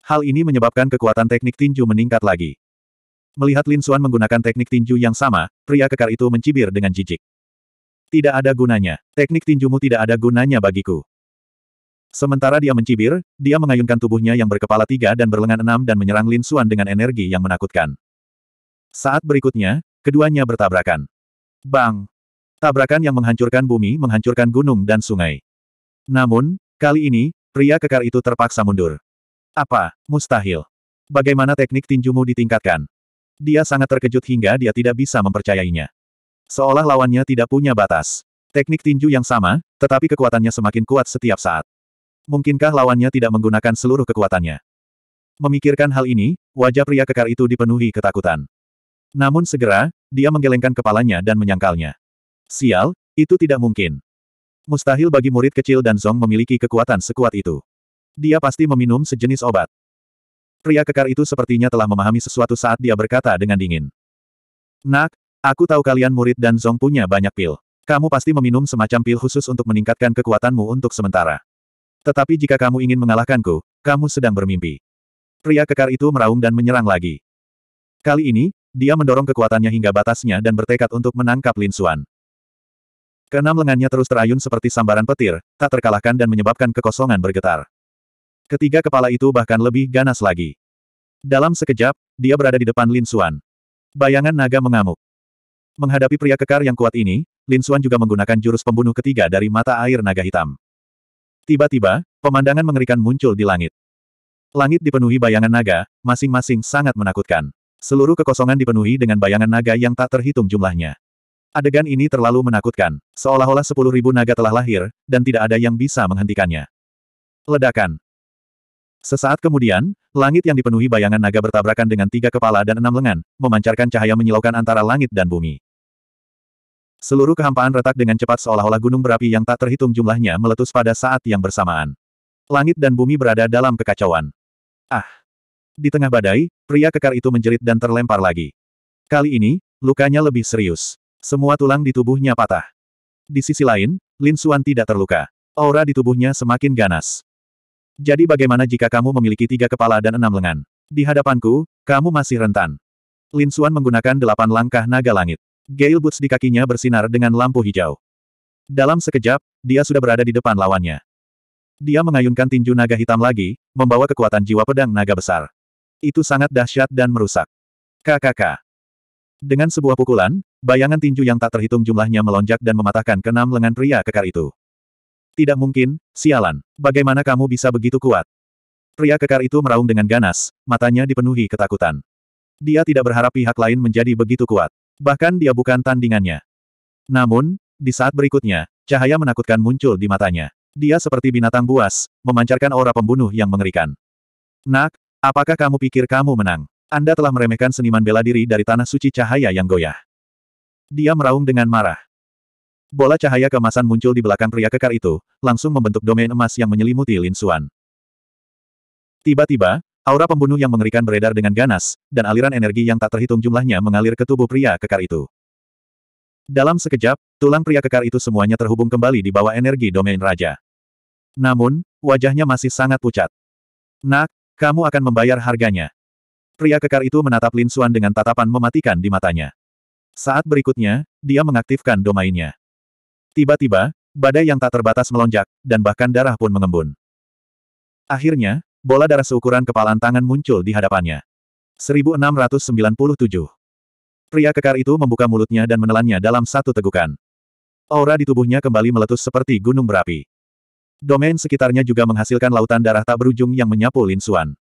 Hal ini menyebabkan kekuatan teknik tinju meningkat lagi. Melihat Lin Xuan menggunakan teknik tinju yang sama, pria kekar itu mencibir dengan jijik. Tidak ada gunanya. Teknik tinjumu tidak ada gunanya bagiku. Sementara dia mencibir, dia mengayunkan tubuhnya yang berkepala tiga dan berlengan enam dan menyerang Lin Suan dengan energi yang menakutkan. Saat berikutnya, keduanya bertabrakan. Bang! Tabrakan yang menghancurkan bumi menghancurkan gunung dan sungai. Namun, kali ini, pria kekar itu terpaksa mundur. Apa? Mustahil. Bagaimana teknik tinjumu ditingkatkan? Dia sangat terkejut hingga dia tidak bisa mempercayainya. Seolah lawannya tidak punya batas. Teknik tinju yang sama, tetapi kekuatannya semakin kuat setiap saat. Mungkinkah lawannya tidak menggunakan seluruh kekuatannya? Memikirkan hal ini, wajah pria kekar itu dipenuhi ketakutan. Namun segera, dia menggelengkan kepalanya dan menyangkalnya. Sial, itu tidak mungkin. Mustahil bagi murid kecil dan Zong memiliki kekuatan sekuat itu. Dia pasti meminum sejenis obat. Pria kekar itu sepertinya telah memahami sesuatu saat dia berkata dengan dingin. Nak, Aku tahu kalian murid dan Zong punya banyak pil. Kamu pasti meminum semacam pil khusus untuk meningkatkan kekuatanmu untuk sementara. Tetapi jika kamu ingin mengalahkanku, kamu sedang bermimpi. Pria kekar itu meraung dan menyerang lagi. Kali ini, dia mendorong kekuatannya hingga batasnya dan bertekad untuk menangkap Lin Xuan. Keenam lengannya terus terayun seperti sambaran petir, tak terkalahkan dan menyebabkan kekosongan bergetar. Ketiga kepala itu bahkan lebih ganas lagi. Dalam sekejap, dia berada di depan Lin Xuan. Bayangan naga mengamuk. Menghadapi pria kekar yang kuat ini, Lin Xuan juga menggunakan jurus pembunuh ketiga dari mata air naga hitam. Tiba-tiba, pemandangan mengerikan muncul di langit. Langit dipenuhi bayangan naga, masing-masing sangat menakutkan. Seluruh kekosongan dipenuhi dengan bayangan naga yang tak terhitung jumlahnya. Adegan ini terlalu menakutkan, seolah-olah sepuluh ribu naga telah lahir, dan tidak ada yang bisa menghentikannya. Ledakan. Sesaat kemudian, langit yang dipenuhi bayangan naga bertabrakan dengan tiga kepala dan enam lengan, memancarkan cahaya menyilaukan antara langit dan bumi. Seluruh kehampaan retak dengan cepat seolah-olah gunung berapi yang tak terhitung jumlahnya meletus pada saat yang bersamaan. Langit dan bumi berada dalam kekacauan. Ah! Di tengah badai, pria kekar itu menjerit dan terlempar lagi. Kali ini, lukanya lebih serius. Semua tulang di tubuhnya patah. Di sisi lain, Lin Xuan tidak terluka. Aura di tubuhnya semakin ganas. Jadi bagaimana jika kamu memiliki tiga kepala dan enam lengan? Di hadapanku, kamu masih rentan. Lin Xuan menggunakan delapan langkah naga langit. Gale Boots di kakinya bersinar dengan lampu hijau. Dalam sekejap, dia sudah berada di depan lawannya. Dia mengayunkan tinju naga hitam lagi, membawa kekuatan jiwa pedang naga besar. Itu sangat dahsyat dan merusak. KKK. Dengan sebuah pukulan, bayangan tinju yang tak terhitung jumlahnya melonjak dan mematahkan keenam lengan pria kekar itu. Tidak mungkin, sialan. Bagaimana kamu bisa begitu kuat? Pria kekar itu meraung dengan ganas, matanya dipenuhi ketakutan. Dia tidak berharap pihak lain menjadi begitu kuat. Bahkan dia bukan tandingannya. Namun, di saat berikutnya, cahaya menakutkan muncul di matanya. Dia seperti binatang buas, memancarkan aura pembunuh yang mengerikan. Nak, apakah kamu pikir kamu menang? Anda telah meremehkan seniman bela diri dari tanah suci cahaya yang goyah. Dia meraung dengan marah. Bola cahaya kemasan muncul di belakang pria kekar itu, langsung membentuk domain emas yang menyelimuti Lin Suan. Tiba-tiba, Aura pembunuh yang mengerikan beredar dengan ganas, dan aliran energi yang tak terhitung jumlahnya mengalir ke tubuh pria kekar itu. Dalam sekejap, tulang pria kekar itu semuanya terhubung kembali di bawah energi domain raja. Namun, wajahnya masih sangat pucat. Nak, kamu akan membayar harganya. Pria kekar itu menatap Lin Suan dengan tatapan mematikan di matanya. Saat berikutnya, dia mengaktifkan domainnya. Tiba-tiba, badai yang tak terbatas melonjak, dan bahkan darah pun mengembun. Akhirnya, Bola darah seukuran kepalan tangan muncul di hadapannya. 1697. Pria kekar itu membuka mulutnya dan menelannya dalam satu tegukan. Aura di tubuhnya kembali meletus seperti gunung berapi. Domain sekitarnya juga menghasilkan lautan darah tak berujung yang menyapu Lin Xuan.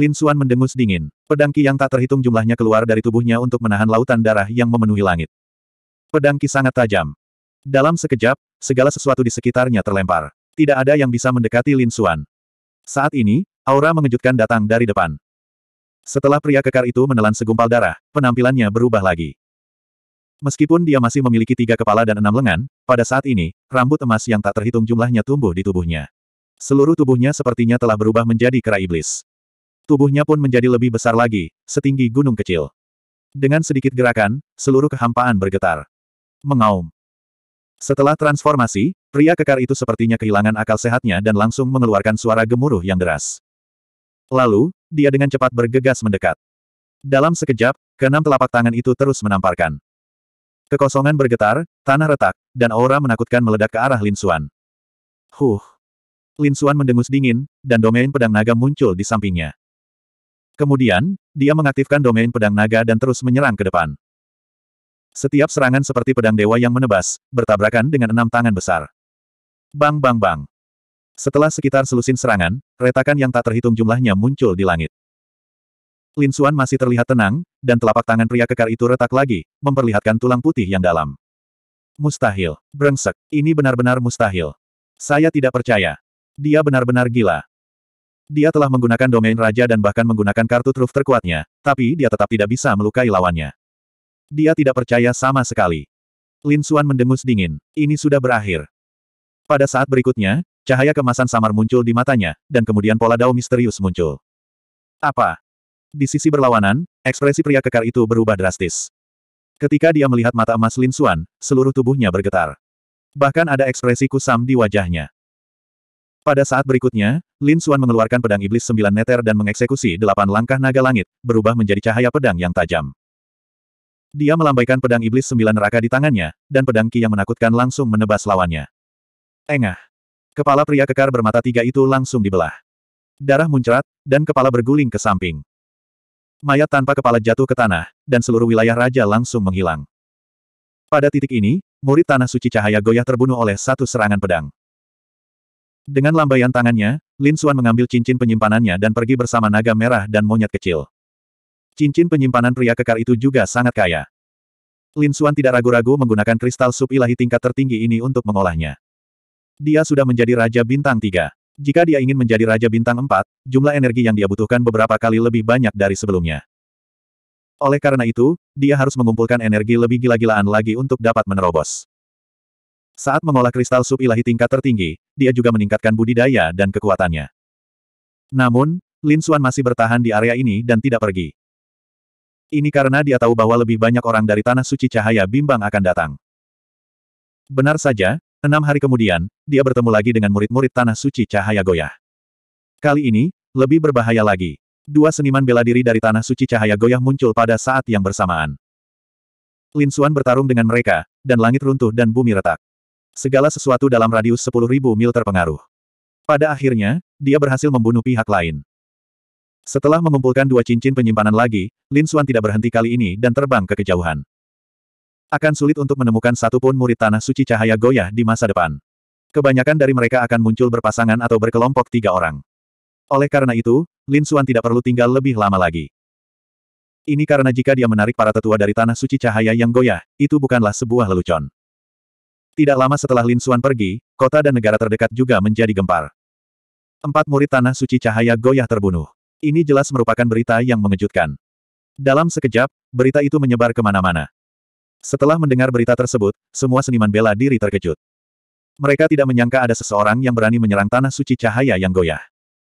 Lin Xuan mendengus dingin. Pedangki yang tak terhitung jumlahnya keluar dari tubuhnya untuk menahan lautan darah yang memenuhi langit. Pedangki sangat tajam. Dalam sekejap, segala sesuatu di sekitarnya terlempar. Tidak ada yang bisa mendekati Lin Xuan. Saat ini, aura mengejutkan datang dari depan. Setelah pria kekar itu menelan segumpal darah, penampilannya berubah lagi. Meskipun dia masih memiliki tiga kepala dan enam lengan, pada saat ini, rambut emas yang tak terhitung jumlahnya tumbuh di tubuhnya. Seluruh tubuhnya sepertinya telah berubah menjadi kera iblis. Tubuhnya pun menjadi lebih besar lagi, setinggi gunung kecil. Dengan sedikit gerakan, seluruh kehampaan bergetar. Mengaum. Setelah transformasi, pria kekar itu sepertinya kehilangan akal sehatnya dan langsung mengeluarkan suara gemuruh yang deras. Lalu, dia dengan cepat bergegas mendekat. Dalam sekejap, keenam telapak tangan itu terus menamparkan. Kekosongan bergetar, tanah retak, dan aura menakutkan meledak ke arah Lin Linsuan. Huh. Linsuan mendengus dingin, dan domain pedang naga muncul di sampingnya. Kemudian, dia mengaktifkan domain pedang naga dan terus menyerang ke depan. Setiap serangan seperti pedang dewa yang menebas, bertabrakan dengan enam tangan besar. Bang bang bang. Setelah sekitar selusin serangan, retakan yang tak terhitung jumlahnya muncul di langit. Lin Xuan masih terlihat tenang, dan telapak tangan pria kekar itu retak lagi, memperlihatkan tulang putih yang dalam. Mustahil. Brengsek. Ini benar-benar mustahil. Saya tidak percaya. Dia benar-benar gila. Dia telah menggunakan domain raja dan bahkan menggunakan kartu truf terkuatnya, tapi dia tetap tidak bisa melukai lawannya. Dia tidak percaya sama sekali. Lin Xuan mendengus dingin. Ini sudah berakhir. Pada saat berikutnya, cahaya kemasan samar muncul di matanya, dan kemudian pola dao misterius muncul. Apa? Di sisi berlawanan, ekspresi pria kekar itu berubah drastis. Ketika dia melihat mata emas Lin Xuan, seluruh tubuhnya bergetar. Bahkan ada ekspresi kusam di wajahnya. Pada saat berikutnya, Lin Xuan mengeluarkan pedang iblis sembilan meter dan mengeksekusi delapan langkah naga langit, berubah menjadi cahaya pedang yang tajam. Dia melambaikan pedang iblis sembilan neraka di tangannya, dan pedang ki yang menakutkan langsung menebas lawannya. Engah. Kepala pria kekar bermata tiga itu langsung dibelah. Darah muncrat, dan kepala berguling ke samping. Mayat tanpa kepala jatuh ke tanah, dan seluruh wilayah raja langsung menghilang. Pada titik ini, murid tanah suci cahaya goyah terbunuh oleh satu serangan pedang. Dengan lambaian tangannya, Lin Xuan mengambil cincin penyimpanannya dan pergi bersama naga merah dan monyet kecil. Cincin penyimpanan pria kekar itu juga sangat kaya. Lin Xuan tidak ragu-ragu menggunakan kristal sub ilahi tingkat tertinggi ini untuk mengolahnya. Dia sudah menjadi Raja Bintang 3. Jika dia ingin menjadi Raja Bintang 4, jumlah energi yang dia butuhkan beberapa kali lebih banyak dari sebelumnya. Oleh karena itu, dia harus mengumpulkan energi lebih gila-gilaan lagi untuk dapat menerobos. Saat mengolah kristal sub ilahi tingkat tertinggi, dia juga meningkatkan budidaya dan kekuatannya. Namun, Lin Xuan masih bertahan di area ini dan tidak pergi. Ini karena dia tahu bahwa lebih banyak orang dari Tanah Suci Cahaya Bimbang akan datang. Benar saja, enam hari kemudian, dia bertemu lagi dengan murid-murid Tanah Suci Cahaya Goyah. Kali ini, lebih berbahaya lagi. Dua seniman bela diri dari Tanah Suci Cahaya Goyah muncul pada saat yang bersamaan. Lin Xuan bertarung dengan mereka, dan langit runtuh dan bumi retak. Segala sesuatu dalam radius 10.000 mil terpengaruh. Pada akhirnya, dia berhasil membunuh pihak lain. Setelah mengumpulkan dua cincin penyimpanan lagi, Lin Xuan tidak berhenti kali ini dan terbang ke kejauhan. Akan sulit untuk menemukan satu satupun murid tanah suci cahaya goyah di masa depan. Kebanyakan dari mereka akan muncul berpasangan atau berkelompok tiga orang. Oleh karena itu, Lin Xuan tidak perlu tinggal lebih lama lagi. Ini karena jika dia menarik para tetua dari tanah suci cahaya yang goyah, itu bukanlah sebuah lelucon. Tidak lama setelah Lin Xuan pergi, kota dan negara terdekat juga menjadi gempar. Empat murid tanah suci cahaya goyah terbunuh. Ini jelas merupakan berita yang mengejutkan. Dalam sekejap, berita itu menyebar kemana-mana. Setelah mendengar berita tersebut, semua seniman bela diri terkejut. Mereka tidak menyangka ada seseorang yang berani menyerang Tanah Suci Cahaya yang goyah.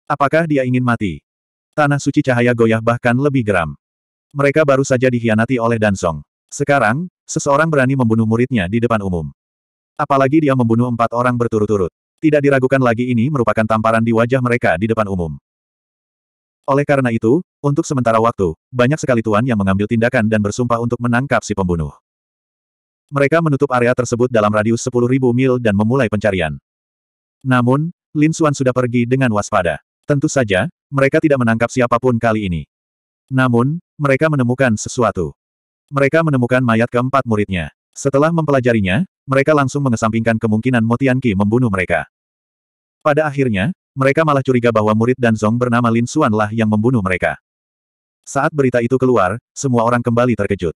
Apakah dia ingin mati? Tanah Suci Cahaya goyah bahkan lebih geram. Mereka baru saja dihianati oleh Dansong. Sekarang, seseorang berani membunuh muridnya di depan umum. Apalagi dia membunuh empat orang berturut-turut. Tidak diragukan lagi ini merupakan tamparan di wajah mereka di depan umum. Oleh karena itu, untuk sementara waktu, banyak sekali tuan yang mengambil tindakan dan bersumpah untuk menangkap si pembunuh. Mereka menutup area tersebut dalam radius 10.000 mil dan memulai pencarian. Namun, Lin Xuan sudah pergi dengan waspada. Tentu saja, mereka tidak menangkap siapapun kali ini. Namun, mereka menemukan sesuatu. Mereka menemukan mayat keempat muridnya. Setelah mempelajarinya, mereka langsung mengesampingkan kemungkinan Motianki membunuh mereka. Pada akhirnya, mereka malah curiga bahwa murid dan Zong bernama Lin Xuan lah yang membunuh mereka. Saat berita itu keluar, semua orang kembali terkejut.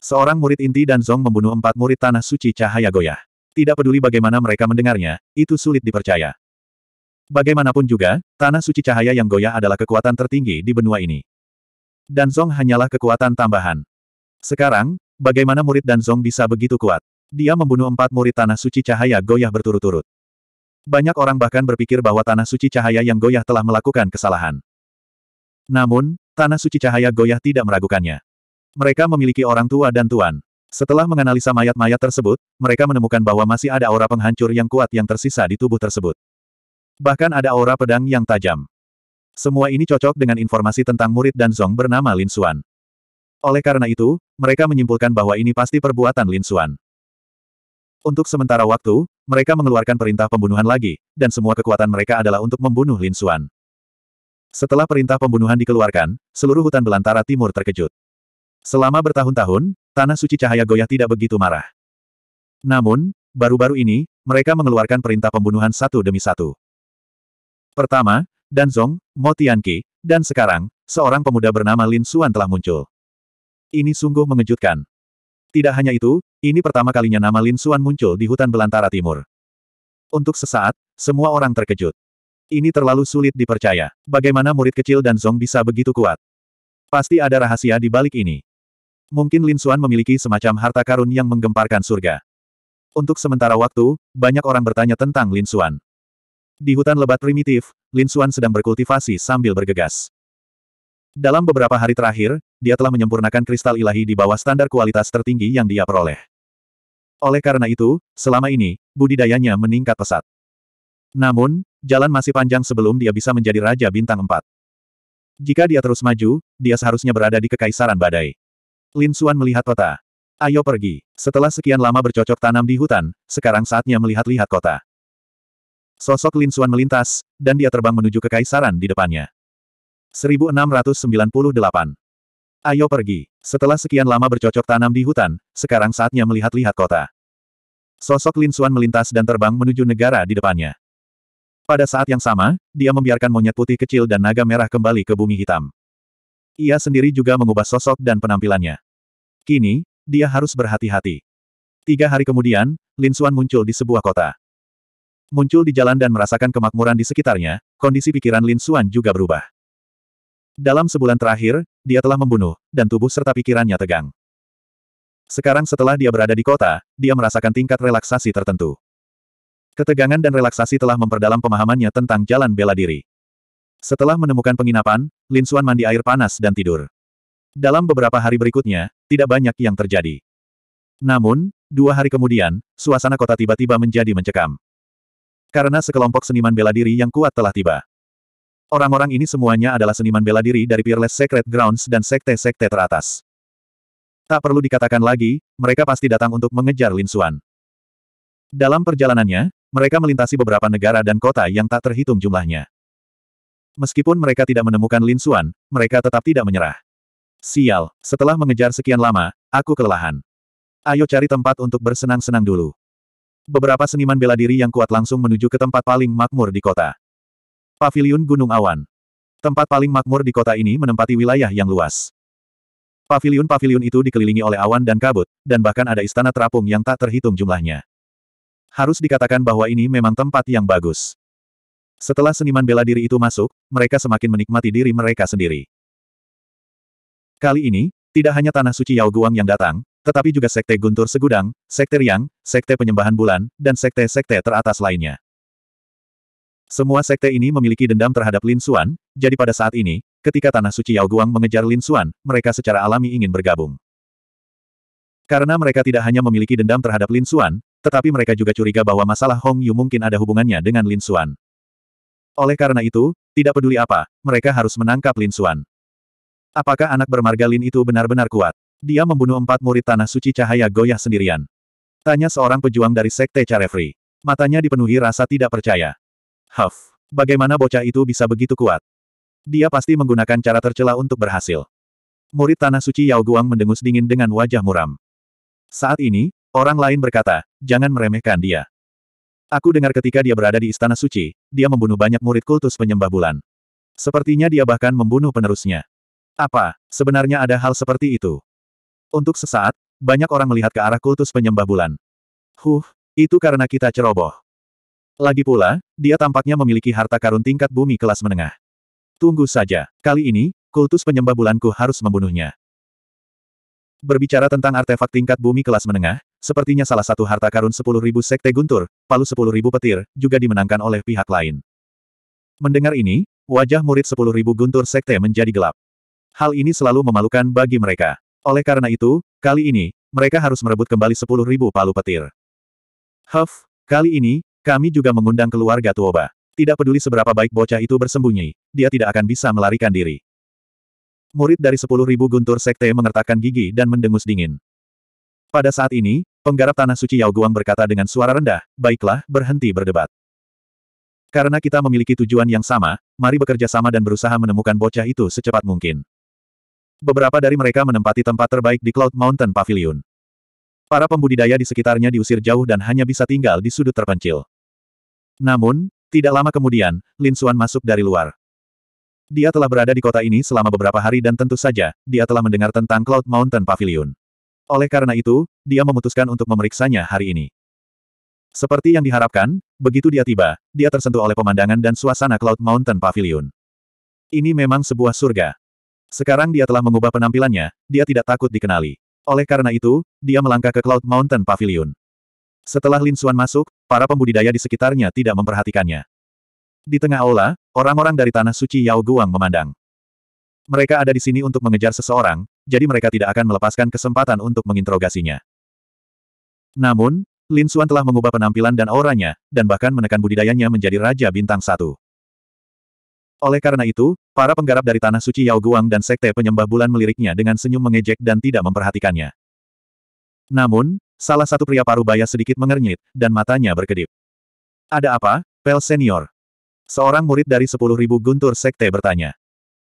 Seorang murid inti dan Zong membunuh empat murid Tanah Suci Cahaya Goyah. Tidak peduli bagaimana mereka mendengarnya, itu sulit dipercaya. Bagaimanapun juga, Tanah Suci Cahaya yang goyah adalah kekuatan tertinggi di benua ini. Dan Zong hanyalah kekuatan tambahan. Sekarang, bagaimana murid Dan Zong bisa begitu kuat? Dia membunuh empat murid Tanah Suci Cahaya goyah berturut-turut. Banyak orang bahkan berpikir bahwa Tanah Suci Cahaya yang goyah telah melakukan kesalahan. Namun, Tanah Suci Cahaya goyah tidak meragukannya. Mereka memiliki orang tua dan tuan. Setelah menganalisa mayat-mayat tersebut, mereka menemukan bahwa masih ada aura penghancur yang kuat yang tersisa di tubuh tersebut. Bahkan ada aura pedang yang tajam. Semua ini cocok dengan informasi tentang murid dan Zong bernama Lin Xuan. Oleh karena itu, mereka menyimpulkan bahwa ini pasti perbuatan Lin Xuan. Untuk sementara waktu, mereka mengeluarkan perintah pembunuhan lagi, dan semua kekuatan mereka adalah untuk membunuh Lin Xuan. Setelah perintah pembunuhan dikeluarkan, seluruh hutan belantara timur terkejut. Selama bertahun-tahun, Tanah Suci Cahaya Goyah tidak begitu marah. Namun, baru-baru ini, mereka mengeluarkan perintah pembunuhan satu demi satu. Pertama, Danzong, Mo Tianqi, dan sekarang, seorang pemuda bernama Lin Xuan telah muncul. Ini sungguh mengejutkan. Tidak hanya itu, ini pertama kalinya nama Lin Suan muncul di hutan belantara timur. Untuk sesaat, semua orang terkejut. Ini terlalu sulit dipercaya. Bagaimana murid kecil dan Zong bisa begitu kuat? Pasti ada rahasia di balik ini. Mungkin Lin Suan memiliki semacam harta karun yang menggemparkan surga. Untuk sementara waktu, banyak orang bertanya tentang Lin Suan. Di hutan lebat primitif, Lin Suan sedang berkultivasi sambil bergegas. Dalam beberapa hari terakhir, dia telah menyempurnakan kristal ilahi di bawah standar kualitas tertinggi yang dia peroleh. Oleh karena itu, selama ini, budidayanya meningkat pesat. Namun, jalan masih panjang sebelum dia bisa menjadi Raja Bintang empat. Jika dia terus maju, dia seharusnya berada di Kekaisaran Badai. Lin Xuan melihat kota. Ayo pergi. Setelah sekian lama bercocok tanam di hutan, sekarang saatnya melihat-lihat kota. Sosok Lin Xuan melintas, dan dia terbang menuju Kekaisaran di depannya. 1698. Ayo pergi. Setelah sekian lama bercocok tanam di hutan, sekarang saatnya melihat-lihat kota. Sosok Lin Xuan melintas dan terbang menuju negara di depannya. Pada saat yang sama, dia membiarkan monyet putih kecil dan naga merah kembali ke bumi hitam. Ia sendiri juga mengubah sosok dan penampilannya. Kini, dia harus berhati-hati. Tiga hari kemudian, Lin Xuan muncul di sebuah kota. Muncul di jalan dan merasakan kemakmuran di sekitarnya, kondisi pikiran Lin Xuan juga berubah. Dalam sebulan terakhir, dia telah membunuh, dan tubuh serta pikirannya tegang. Sekarang setelah dia berada di kota, dia merasakan tingkat relaksasi tertentu. Ketegangan dan relaksasi telah memperdalam pemahamannya tentang jalan bela diri. Setelah menemukan penginapan, Lin Xuan mandi air panas dan tidur. Dalam beberapa hari berikutnya, tidak banyak yang terjadi. Namun, dua hari kemudian, suasana kota tiba-tiba menjadi mencekam. Karena sekelompok seniman bela diri yang kuat telah tiba. Orang-orang ini semuanya adalah seniman bela diri dari Peerless Secret Grounds dan sekte-sekte teratas. Tak perlu dikatakan lagi, mereka pasti datang untuk mengejar Lin Xuan. Dalam perjalanannya, mereka melintasi beberapa negara dan kota yang tak terhitung jumlahnya. Meskipun mereka tidak menemukan Lin Xuan, mereka tetap tidak menyerah. Sial, setelah mengejar sekian lama, aku kelelahan. Ayo cari tempat untuk bersenang-senang dulu. Beberapa seniman bela diri yang kuat langsung menuju ke tempat paling makmur di kota. Pavilion Gunung Awan. Tempat paling makmur di kota ini menempati wilayah yang luas. pavilion paviliun itu dikelilingi oleh awan dan kabut, dan bahkan ada istana terapung yang tak terhitung jumlahnya. Harus dikatakan bahwa ini memang tempat yang bagus. Setelah seniman bela diri itu masuk, mereka semakin menikmati diri mereka sendiri. Kali ini, tidak hanya Tanah Suci Yao Guang yang datang, tetapi juga Sekte Guntur Segudang, Sekte Riang, Sekte Penyembahan Bulan, dan Sekte-Sekte teratas lainnya. Semua sekte ini memiliki dendam terhadap Lin Xuan, jadi pada saat ini, ketika Tanah Suci Yao Guang mengejar Lin Xuan, mereka secara alami ingin bergabung. Karena mereka tidak hanya memiliki dendam terhadap Lin Xuan, tetapi mereka juga curiga bahwa masalah Hong Yu mungkin ada hubungannya dengan Lin Xuan. Oleh karena itu, tidak peduli apa, mereka harus menangkap Lin Xuan. Apakah anak bermarga Lin itu benar-benar kuat? Dia membunuh empat murid Tanah Suci Cahaya Goyah sendirian. Tanya seorang pejuang dari Sekte Carefree. Matanya dipenuhi rasa tidak percaya. Huff. Bagaimana bocah itu bisa begitu kuat? Dia pasti menggunakan cara tercela untuk berhasil. Murid Tanah Suci Yao Guang mendengus dingin dengan wajah muram. Saat ini, orang lain berkata, jangan meremehkan dia. Aku dengar ketika dia berada di Istana Suci, dia membunuh banyak murid kultus penyembah bulan. Sepertinya dia bahkan membunuh penerusnya. Apa, sebenarnya ada hal seperti itu? Untuk sesaat, banyak orang melihat ke arah kultus penyembah bulan. Huh, itu karena kita ceroboh. Lagi pula, dia tampaknya memiliki harta karun tingkat bumi kelas menengah. Tunggu saja, kali ini, kultus penyembah bulanku harus membunuhnya. Berbicara tentang artefak tingkat bumi kelas menengah, sepertinya salah satu harta karun 10.000 sekte guntur, palu 10.000 petir, juga dimenangkan oleh pihak lain. Mendengar ini, wajah murid 10.000 guntur sekte menjadi gelap. Hal ini selalu memalukan bagi mereka. Oleh karena itu, kali ini, mereka harus merebut kembali 10.000 palu petir. Huff, kali ini, kami juga mengundang keluarga Tuoba. Tidak peduli seberapa baik bocah itu bersembunyi, dia tidak akan bisa melarikan diri. Murid dari sepuluh ribu guntur sekte mengertakkan gigi dan mendengus dingin. Pada saat ini, penggarap tanah suci Yao Guang berkata dengan suara rendah, baiklah, berhenti berdebat. Karena kita memiliki tujuan yang sama, mari bekerja sama dan berusaha menemukan bocah itu secepat mungkin. Beberapa dari mereka menempati tempat terbaik di Cloud Mountain Pavilion. Para pembudidaya di sekitarnya diusir jauh dan hanya bisa tinggal di sudut terpencil. Namun, tidak lama kemudian, Lin Xuan masuk dari luar. Dia telah berada di kota ini selama beberapa hari dan tentu saja, dia telah mendengar tentang Cloud Mountain Pavilion. Oleh karena itu, dia memutuskan untuk memeriksanya hari ini. Seperti yang diharapkan, begitu dia tiba, dia tersentuh oleh pemandangan dan suasana Cloud Mountain Pavilion. Ini memang sebuah surga. Sekarang dia telah mengubah penampilannya, dia tidak takut dikenali. Oleh karena itu, dia melangkah ke Cloud Mountain Pavilion. Setelah Lin Xuan masuk, para pembudidaya di sekitarnya tidak memperhatikannya. Di tengah aula, orang-orang dari Tanah Suci Yao Guang memandang. Mereka ada di sini untuk mengejar seseorang, jadi mereka tidak akan melepaskan kesempatan untuk menginterogasinya. Namun, Lin Xuan telah mengubah penampilan dan auranya, dan bahkan menekan budidayanya menjadi Raja Bintang Satu. Oleh karena itu, para penggarap dari Tanah Suci Yao Guang dan Sekte Penyembah Bulan meliriknya dengan senyum mengejek dan tidak memperhatikannya. Namun, Salah satu pria parubaya sedikit mengernyit, dan matanya berkedip. Ada apa, Pel Senior? Seorang murid dari sepuluh ribu guntur sekte bertanya.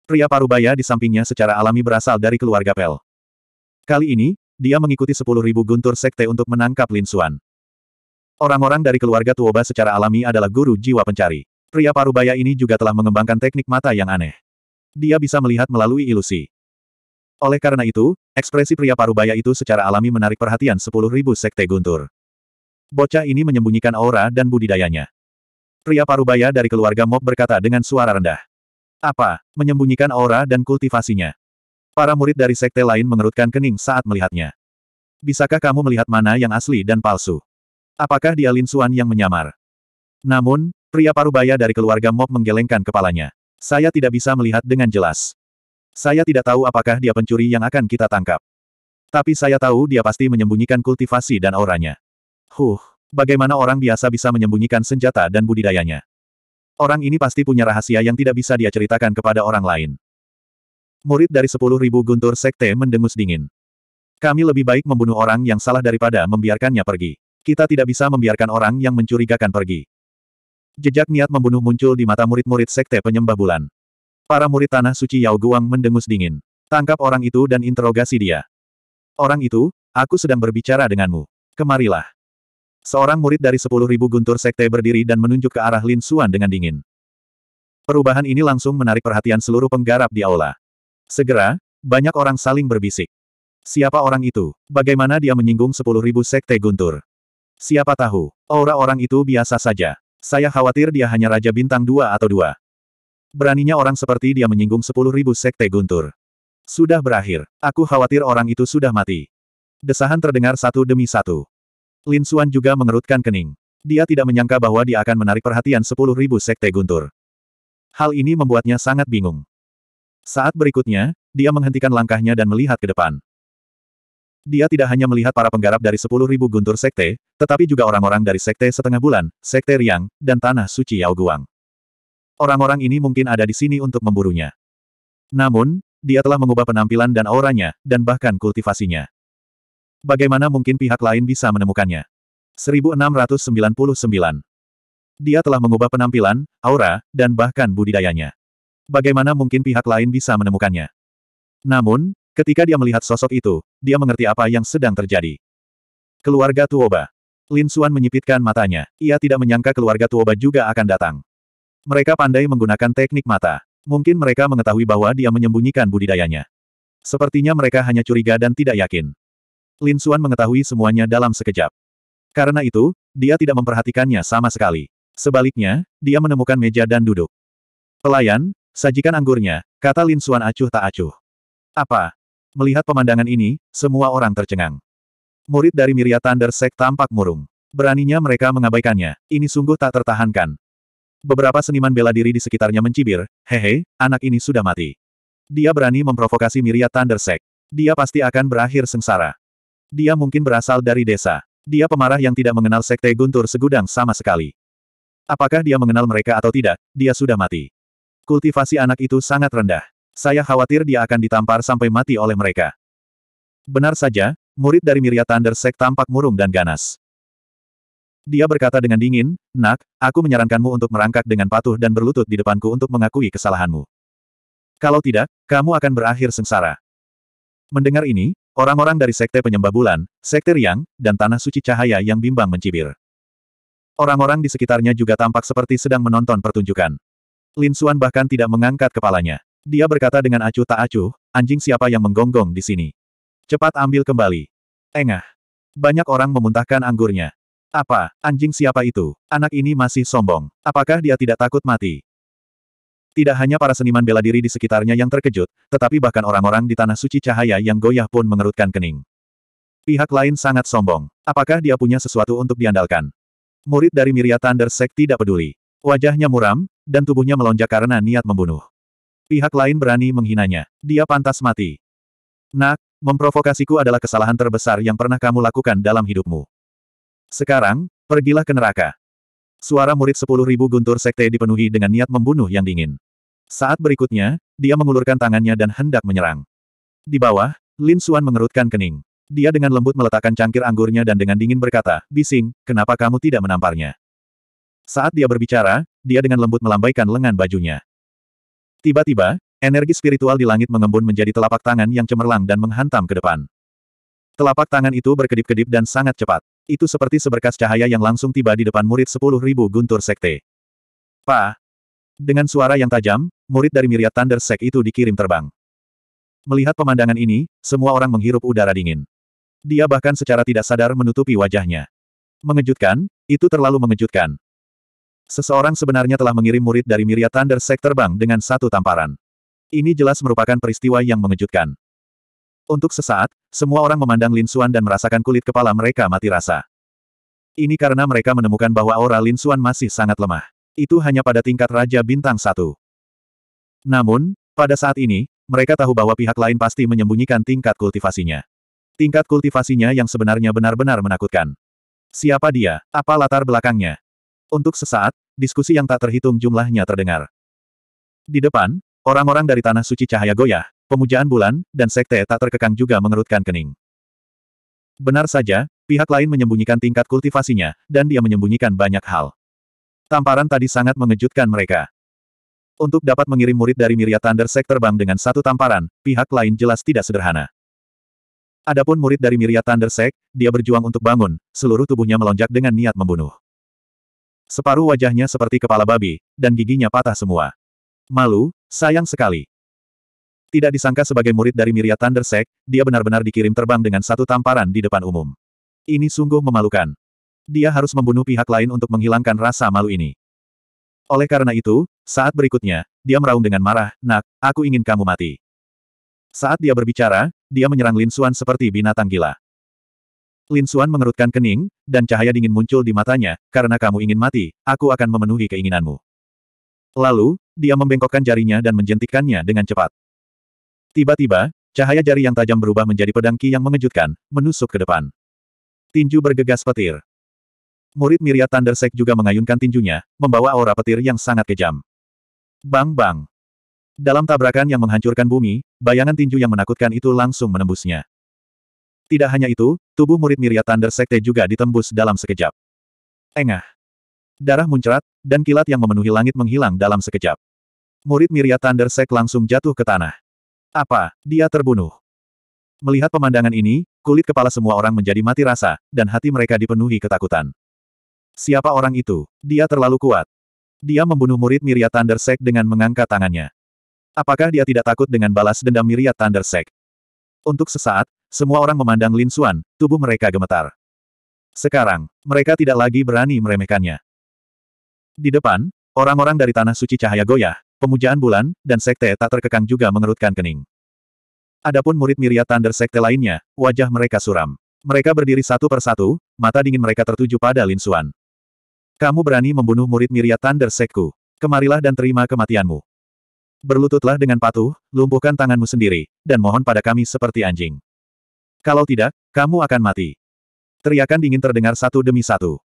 Pria parubaya di sampingnya secara alami berasal dari keluarga Pel. Kali ini, dia mengikuti sepuluh ribu guntur sekte untuk menangkap Lin Suan. Orang-orang dari keluarga Tuoba secara alami adalah guru jiwa pencari. Pria parubaya ini juga telah mengembangkan teknik mata yang aneh. Dia bisa melihat melalui ilusi. Oleh karena itu, ekspresi pria parubaya itu secara alami menarik perhatian sepuluh ribu sekte guntur. Bocah ini menyembunyikan aura dan budidayanya. Pria parubaya dari keluarga Mob berkata dengan suara rendah. Apa? Menyembunyikan aura dan kultivasinya. Para murid dari sekte lain mengerutkan kening saat melihatnya. Bisakah kamu melihat mana yang asli dan palsu? Apakah dia Lin Xuan yang menyamar? Namun, pria parubaya dari keluarga Mob menggelengkan kepalanya. Saya tidak bisa melihat dengan jelas. Saya tidak tahu apakah dia pencuri yang akan kita tangkap. Tapi saya tahu dia pasti menyembunyikan kultivasi dan auranya. Huh, bagaimana orang biasa bisa menyembunyikan senjata dan budidayanya? Orang ini pasti punya rahasia yang tidak bisa dia ceritakan kepada orang lain. Murid dari sepuluh ribu guntur sekte mendengus dingin. Kami lebih baik membunuh orang yang salah daripada membiarkannya pergi. Kita tidak bisa membiarkan orang yang mencurigakan pergi. Jejak niat membunuh muncul di mata murid-murid sekte penyembah bulan. Para murid tanah suci Yao Guang mendengus dingin. Tangkap orang itu dan interogasi dia. Orang itu, aku sedang berbicara denganmu. Kemarilah. Seorang murid dari sepuluh ribu guntur sekte berdiri dan menunjuk ke arah Lin Xuan dengan dingin. Perubahan ini langsung menarik perhatian seluruh penggarap di aula. Segera, banyak orang saling berbisik. Siapa orang itu? Bagaimana dia menyinggung sepuluh ribu sekte guntur? Siapa tahu, aura orang itu biasa saja. Saya khawatir dia hanya Raja Bintang dua atau dua. Beraninya orang seperti dia menyinggung sepuluh ribu sekte guntur. Sudah berakhir. Aku khawatir orang itu sudah mati. Desahan terdengar satu demi satu. Lin Suan juga mengerutkan kening. Dia tidak menyangka bahwa dia akan menarik perhatian sepuluh ribu sekte guntur. Hal ini membuatnya sangat bingung. Saat berikutnya, dia menghentikan langkahnya dan melihat ke depan. Dia tidak hanya melihat para penggarap dari sepuluh ribu guntur sekte, tetapi juga orang-orang dari sekte setengah bulan, sekte Riang, dan Tanah Suci Yao Guang. Orang-orang ini mungkin ada di sini untuk memburunya. Namun, dia telah mengubah penampilan dan auranya, dan bahkan kultivasinya. Bagaimana mungkin pihak lain bisa menemukannya? 1699. Dia telah mengubah penampilan, aura, dan bahkan budidayanya. Bagaimana mungkin pihak lain bisa menemukannya? Namun, ketika dia melihat sosok itu, dia mengerti apa yang sedang terjadi. Keluarga Tuoba. Lin Xuan menyipitkan matanya. Ia tidak menyangka keluarga Tuoba juga akan datang. Mereka pandai menggunakan teknik mata. Mungkin mereka mengetahui bahwa dia menyembunyikan budidayanya. Sepertinya mereka hanya curiga dan tidak yakin. Lin Xuan mengetahui semuanya dalam sekejap. Karena itu, dia tidak memperhatikannya sama sekali. Sebaliknya, dia menemukan meja dan duduk. Pelayan, sajikan anggurnya, kata Lin Xuan acuh tak acuh. Apa? Melihat pemandangan ini, semua orang tercengang. Murid dari Miria Thunder Sek tampak murung. Beraninya mereka mengabaikannya, ini sungguh tak tertahankan. Beberapa seniman bela diri di sekitarnya mencibir, hehe, anak ini sudah mati. Dia berani memprovokasi Miria Thundersek. Dia pasti akan berakhir sengsara. Dia mungkin berasal dari desa. Dia pemarah yang tidak mengenal Sekte Guntur Segudang sama sekali. Apakah dia mengenal mereka atau tidak, dia sudah mati. Kultivasi anak itu sangat rendah. Saya khawatir dia akan ditampar sampai mati oleh mereka. Benar saja, murid dari Miria Thunder tampak murung dan ganas. Dia berkata dengan dingin, Nak, aku menyarankanmu untuk merangkak dengan patuh dan berlutut di depanku untuk mengakui kesalahanmu. Kalau tidak, kamu akan berakhir sengsara. Mendengar ini, orang-orang dari Sekte Penyembah Bulan, Sekte Riang, dan Tanah Suci Cahaya yang bimbang mencibir. Orang-orang di sekitarnya juga tampak seperti sedang menonton pertunjukan. Lin Xuan bahkan tidak mengangkat kepalanya. Dia berkata dengan acuh tak acuh, anjing siapa yang menggonggong di sini. Cepat ambil kembali. Engah. Banyak orang memuntahkan anggurnya. Apa, anjing siapa itu? Anak ini masih sombong. Apakah dia tidak takut mati? Tidak hanya para seniman bela diri di sekitarnya yang terkejut, tetapi bahkan orang-orang di Tanah Suci Cahaya yang goyah pun mengerutkan kening. Pihak lain sangat sombong. Apakah dia punya sesuatu untuk diandalkan? Murid dari Miria Thunder Sect tidak peduli. Wajahnya muram, dan tubuhnya melonjak karena niat membunuh. Pihak lain berani menghinanya. Dia pantas mati. Nak, memprovokasiku adalah kesalahan terbesar yang pernah kamu lakukan dalam hidupmu. Sekarang, pergilah ke neraka. Suara murid sepuluh ribu guntur sekte dipenuhi dengan niat membunuh yang dingin. Saat berikutnya, dia mengulurkan tangannya dan hendak menyerang. Di bawah, Lin Suan mengerutkan kening. Dia dengan lembut meletakkan cangkir anggurnya dan dengan dingin berkata, Bising, kenapa kamu tidak menamparnya? Saat dia berbicara, dia dengan lembut melambaikan lengan bajunya. Tiba-tiba, energi spiritual di langit mengembun menjadi telapak tangan yang cemerlang dan menghantam ke depan. Telapak tangan itu berkedip-kedip dan sangat cepat. Itu seperti seberkas cahaya yang langsung tiba di depan murid sepuluh ribu guntur sekte. Pa! Dengan suara yang tajam, murid dari miriat Thunder Sek itu dikirim terbang. Melihat pemandangan ini, semua orang menghirup udara dingin. Dia bahkan secara tidak sadar menutupi wajahnya. Mengejutkan, itu terlalu mengejutkan. Seseorang sebenarnya telah mengirim murid dari miriat Thunder Sek terbang dengan satu tamparan. Ini jelas merupakan peristiwa yang mengejutkan. Untuk sesaat, semua orang memandang Lin Xuan dan merasakan kulit kepala mereka mati rasa. Ini karena mereka menemukan bahwa aura Lin Xuan masih sangat lemah. Itu hanya pada tingkat Raja Bintang Satu. Namun, pada saat ini, mereka tahu bahwa pihak lain pasti menyembunyikan tingkat kultivasinya. Tingkat kultivasinya yang sebenarnya benar-benar menakutkan. Siapa dia? Apa latar belakangnya? Untuk sesaat, diskusi yang tak terhitung jumlahnya terdengar. Di depan, orang-orang dari Tanah Suci Cahaya goyah, Pemujaan bulan, dan sekte tak terkekang juga mengerutkan kening. Benar saja, pihak lain menyembunyikan tingkat kultivasinya, dan dia menyembunyikan banyak hal. Tamparan tadi sangat mengejutkan mereka. Untuk dapat mengirim murid dari Miria Thunder Sek terbang dengan satu tamparan, pihak lain jelas tidak sederhana. Adapun murid dari Miria Thunder Sek, dia berjuang untuk bangun, seluruh tubuhnya melonjak dengan niat membunuh. Separuh wajahnya seperti kepala babi, dan giginya patah semua. Malu, sayang sekali. Tidak disangka sebagai murid dari Miria Thundersek, dia benar-benar dikirim terbang dengan satu tamparan di depan umum. Ini sungguh memalukan. Dia harus membunuh pihak lain untuk menghilangkan rasa malu ini. Oleh karena itu, saat berikutnya, dia meraung dengan marah, Nak, aku ingin kamu mati. Saat dia berbicara, dia menyerang Lin Xuan seperti binatang gila. Lin Xuan mengerutkan kening, dan cahaya dingin muncul di matanya, karena kamu ingin mati, aku akan memenuhi keinginanmu. Lalu, dia membengkokkan jarinya dan menjentikkannya dengan cepat. Tiba-tiba, cahaya jari yang tajam berubah menjadi pedang Ki yang mengejutkan, menusuk ke depan. Tinju bergegas petir. Murid Miria Thundersek juga mengayunkan tinjunya, membawa aura petir yang sangat kejam. Bang-bang. Dalam tabrakan yang menghancurkan bumi, bayangan tinju yang menakutkan itu langsung menembusnya. Tidak hanya itu, tubuh murid Miria Thundersekte juga ditembus dalam sekejap. Engah. Darah muncrat, dan kilat yang memenuhi langit menghilang dalam sekejap. Murid Miria Thundersek langsung jatuh ke tanah. Apa, dia terbunuh? Melihat pemandangan ini, kulit kepala semua orang menjadi mati rasa, dan hati mereka dipenuhi ketakutan. Siapa orang itu? Dia terlalu kuat. Dia membunuh murid Miria Thunder dengan mengangkat tangannya. Apakah dia tidak takut dengan balas dendam Miria Thunder Untuk sesaat, semua orang memandang Lin Xuan, tubuh mereka gemetar. Sekarang, mereka tidak lagi berani meremehkannya. Di depan, orang-orang dari Tanah Suci Cahaya goyah, Pemujaan bulan, dan sekte tak terkekang juga mengerutkan kening. Adapun murid Miria Thunder sekte lainnya, wajah mereka suram. Mereka berdiri satu persatu, mata dingin mereka tertuju pada Lin Xuan. Kamu berani membunuh murid Miria Thunder sekku. Kemarilah dan terima kematianmu. Berlututlah dengan patuh, lumpuhkan tanganmu sendiri, dan mohon pada kami seperti anjing. Kalau tidak, kamu akan mati. Teriakan dingin terdengar satu demi satu.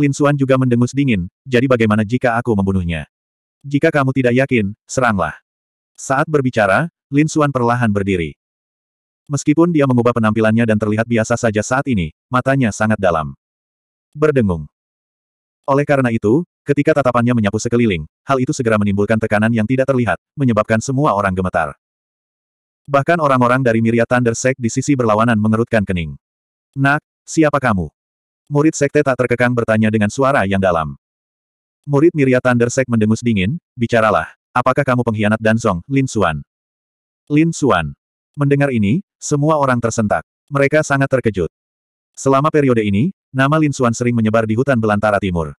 Lin Xuan juga mendengus dingin, jadi bagaimana jika aku membunuhnya? Jika kamu tidak yakin, seranglah. Saat berbicara, Lin Suan perlahan berdiri. Meskipun dia mengubah penampilannya dan terlihat biasa saja saat ini, matanya sangat dalam. Berdengung. Oleh karena itu, ketika tatapannya menyapu sekeliling, hal itu segera menimbulkan tekanan yang tidak terlihat, menyebabkan semua orang gemetar. Bahkan orang-orang dari Miria Thunder Sect di sisi berlawanan mengerutkan kening. Nak, siapa kamu? Murid sekte tak terkekang bertanya dengan suara yang dalam. Murid Miria Thundersek mendengus dingin, bicaralah, apakah kamu pengkhianat Danzong, Lin Xuan? Lin Xuan. Mendengar ini, semua orang tersentak. Mereka sangat terkejut. Selama periode ini, nama Lin Xuan sering menyebar di hutan belantara timur.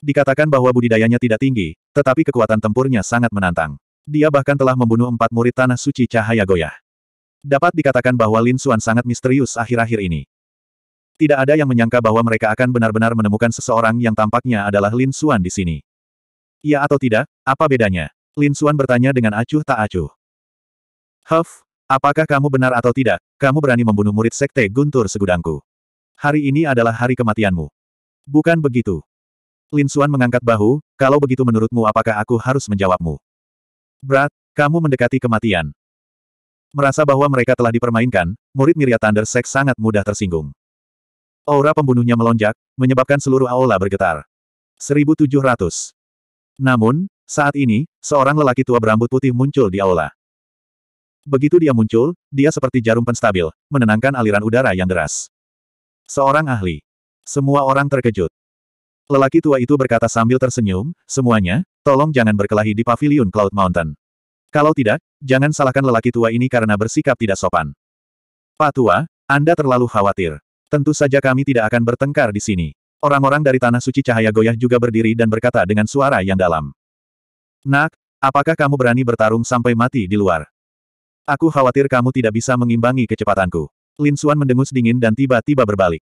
Dikatakan bahwa budidayanya tidak tinggi, tetapi kekuatan tempurnya sangat menantang. Dia bahkan telah membunuh empat murid Tanah Suci Cahaya Goyah. Dapat dikatakan bahwa Lin Xuan sangat misterius akhir-akhir ini. Tidak ada yang menyangka bahwa mereka akan benar-benar menemukan seseorang yang tampaknya adalah Lin Xuan di sini. Ya atau tidak, apa bedanya? Lin Xuan bertanya dengan acuh tak acuh. Huff, apakah kamu benar atau tidak, kamu berani membunuh murid sekte Guntur segudangku. Hari ini adalah hari kematianmu. Bukan begitu. Lin Xuan mengangkat bahu, kalau begitu menurutmu apakah aku harus menjawabmu? Berat, kamu mendekati kematian. Merasa bahwa mereka telah dipermainkan, murid Miria Thunder Sek sangat mudah tersinggung. Aura pembunuhnya melonjak, menyebabkan seluruh aula bergetar. 1700. Namun, saat ini, seorang lelaki tua berambut putih muncul di aula. Begitu dia muncul, dia seperti jarum penstabil, menenangkan aliran udara yang deras. Seorang ahli. Semua orang terkejut. Lelaki tua itu berkata sambil tersenyum, semuanya, tolong jangan berkelahi di pavilion Cloud Mountain. Kalau tidak, jangan salahkan lelaki tua ini karena bersikap tidak sopan. Pak tua, Anda terlalu khawatir. Tentu saja kami tidak akan bertengkar di sini. Orang-orang dari Tanah Suci Cahaya Goyah juga berdiri dan berkata dengan suara yang dalam. Nak, apakah kamu berani bertarung sampai mati di luar? Aku khawatir kamu tidak bisa mengimbangi kecepatanku. Lin Suan mendengus dingin dan tiba-tiba berbalik.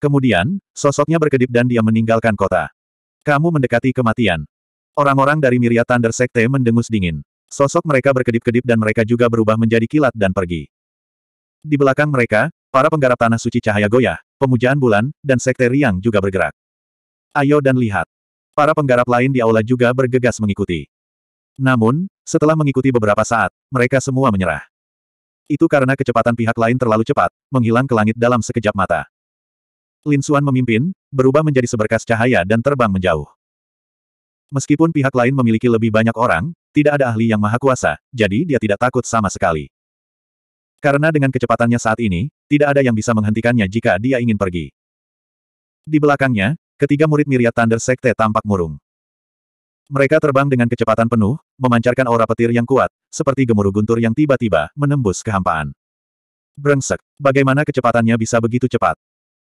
Kemudian, sosoknya berkedip dan dia meninggalkan kota. Kamu mendekati kematian. Orang-orang dari Miria Thunder Sekte mendengus dingin. Sosok mereka berkedip-kedip dan mereka juga berubah menjadi kilat dan pergi. Di belakang mereka, Para penggarap tanah suci cahaya goyah, pemujaan bulan, dan sekte riang juga bergerak. Ayo dan lihat. Para penggarap lain di aula juga bergegas mengikuti. Namun, setelah mengikuti beberapa saat, mereka semua menyerah. Itu karena kecepatan pihak lain terlalu cepat, menghilang ke langit dalam sekejap mata. Lin Suan memimpin, berubah menjadi seberkas cahaya dan terbang menjauh. Meskipun pihak lain memiliki lebih banyak orang, tidak ada ahli yang maha kuasa, jadi dia tidak takut sama sekali. Karena dengan kecepatannya saat ini, tidak ada yang bisa menghentikannya jika dia ingin pergi. Di belakangnya, ketiga murid Myriad Thunder Sekte tampak murung. Mereka terbang dengan kecepatan penuh, memancarkan aura petir yang kuat, seperti gemuruh guntur yang tiba-tiba menembus kehampaan. Brengsek, bagaimana kecepatannya bisa begitu cepat?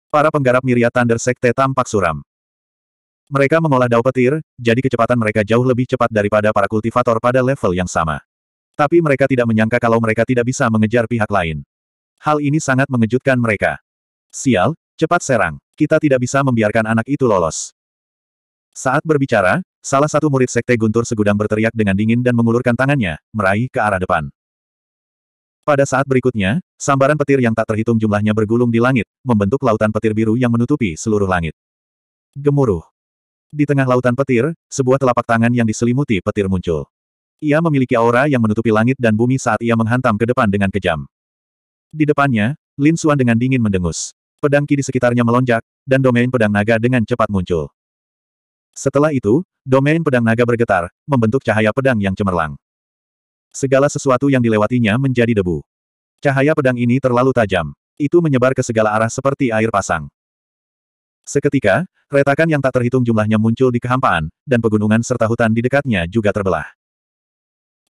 Para penggarap Myriad Thunder Sekte tampak suram. Mereka mengolah dao petir, jadi kecepatan mereka jauh lebih cepat daripada para kultivator pada level yang sama. Tapi mereka tidak menyangka kalau mereka tidak bisa mengejar pihak lain. Hal ini sangat mengejutkan mereka. Sial, cepat serang. Kita tidak bisa membiarkan anak itu lolos. Saat berbicara, salah satu murid sekte Guntur segudang berteriak dengan dingin dan mengulurkan tangannya, meraih ke arah depan. Pada saat berikutnya, sambaran petir yang tak terhitung jumlahnya bergulung di langit, membentuk lautan petir biru yang menutupi seluruh langit. Gemuruh. Di tengah lautan petir, sebuah telapak tangan yang diselimuti petir muncul. Ia memiliki aura yang menutupi langit dan bumi saat ia menghantam ke depan dengan kejam. Di depannya, Lin Xuan dengan dingin mendengus. Pedang Ki di sekitarnya melonjak, dan domain pedang naga dengan cepat muncul. Setelah itu, domain pedang naga bergetar, membentuk cahaya pedang yang cemerlang. Segala sesuatu yang dilewatinya menjadi debu. Cahaya pedang ini terlalu tajam. Itu menyebar ke segala arah seperti air pasang. Seketika, retakan yang tak terhitung jumlahnya muncul di kehampaan, dan pegunungan serta hutan di dekatnya juga terbelah.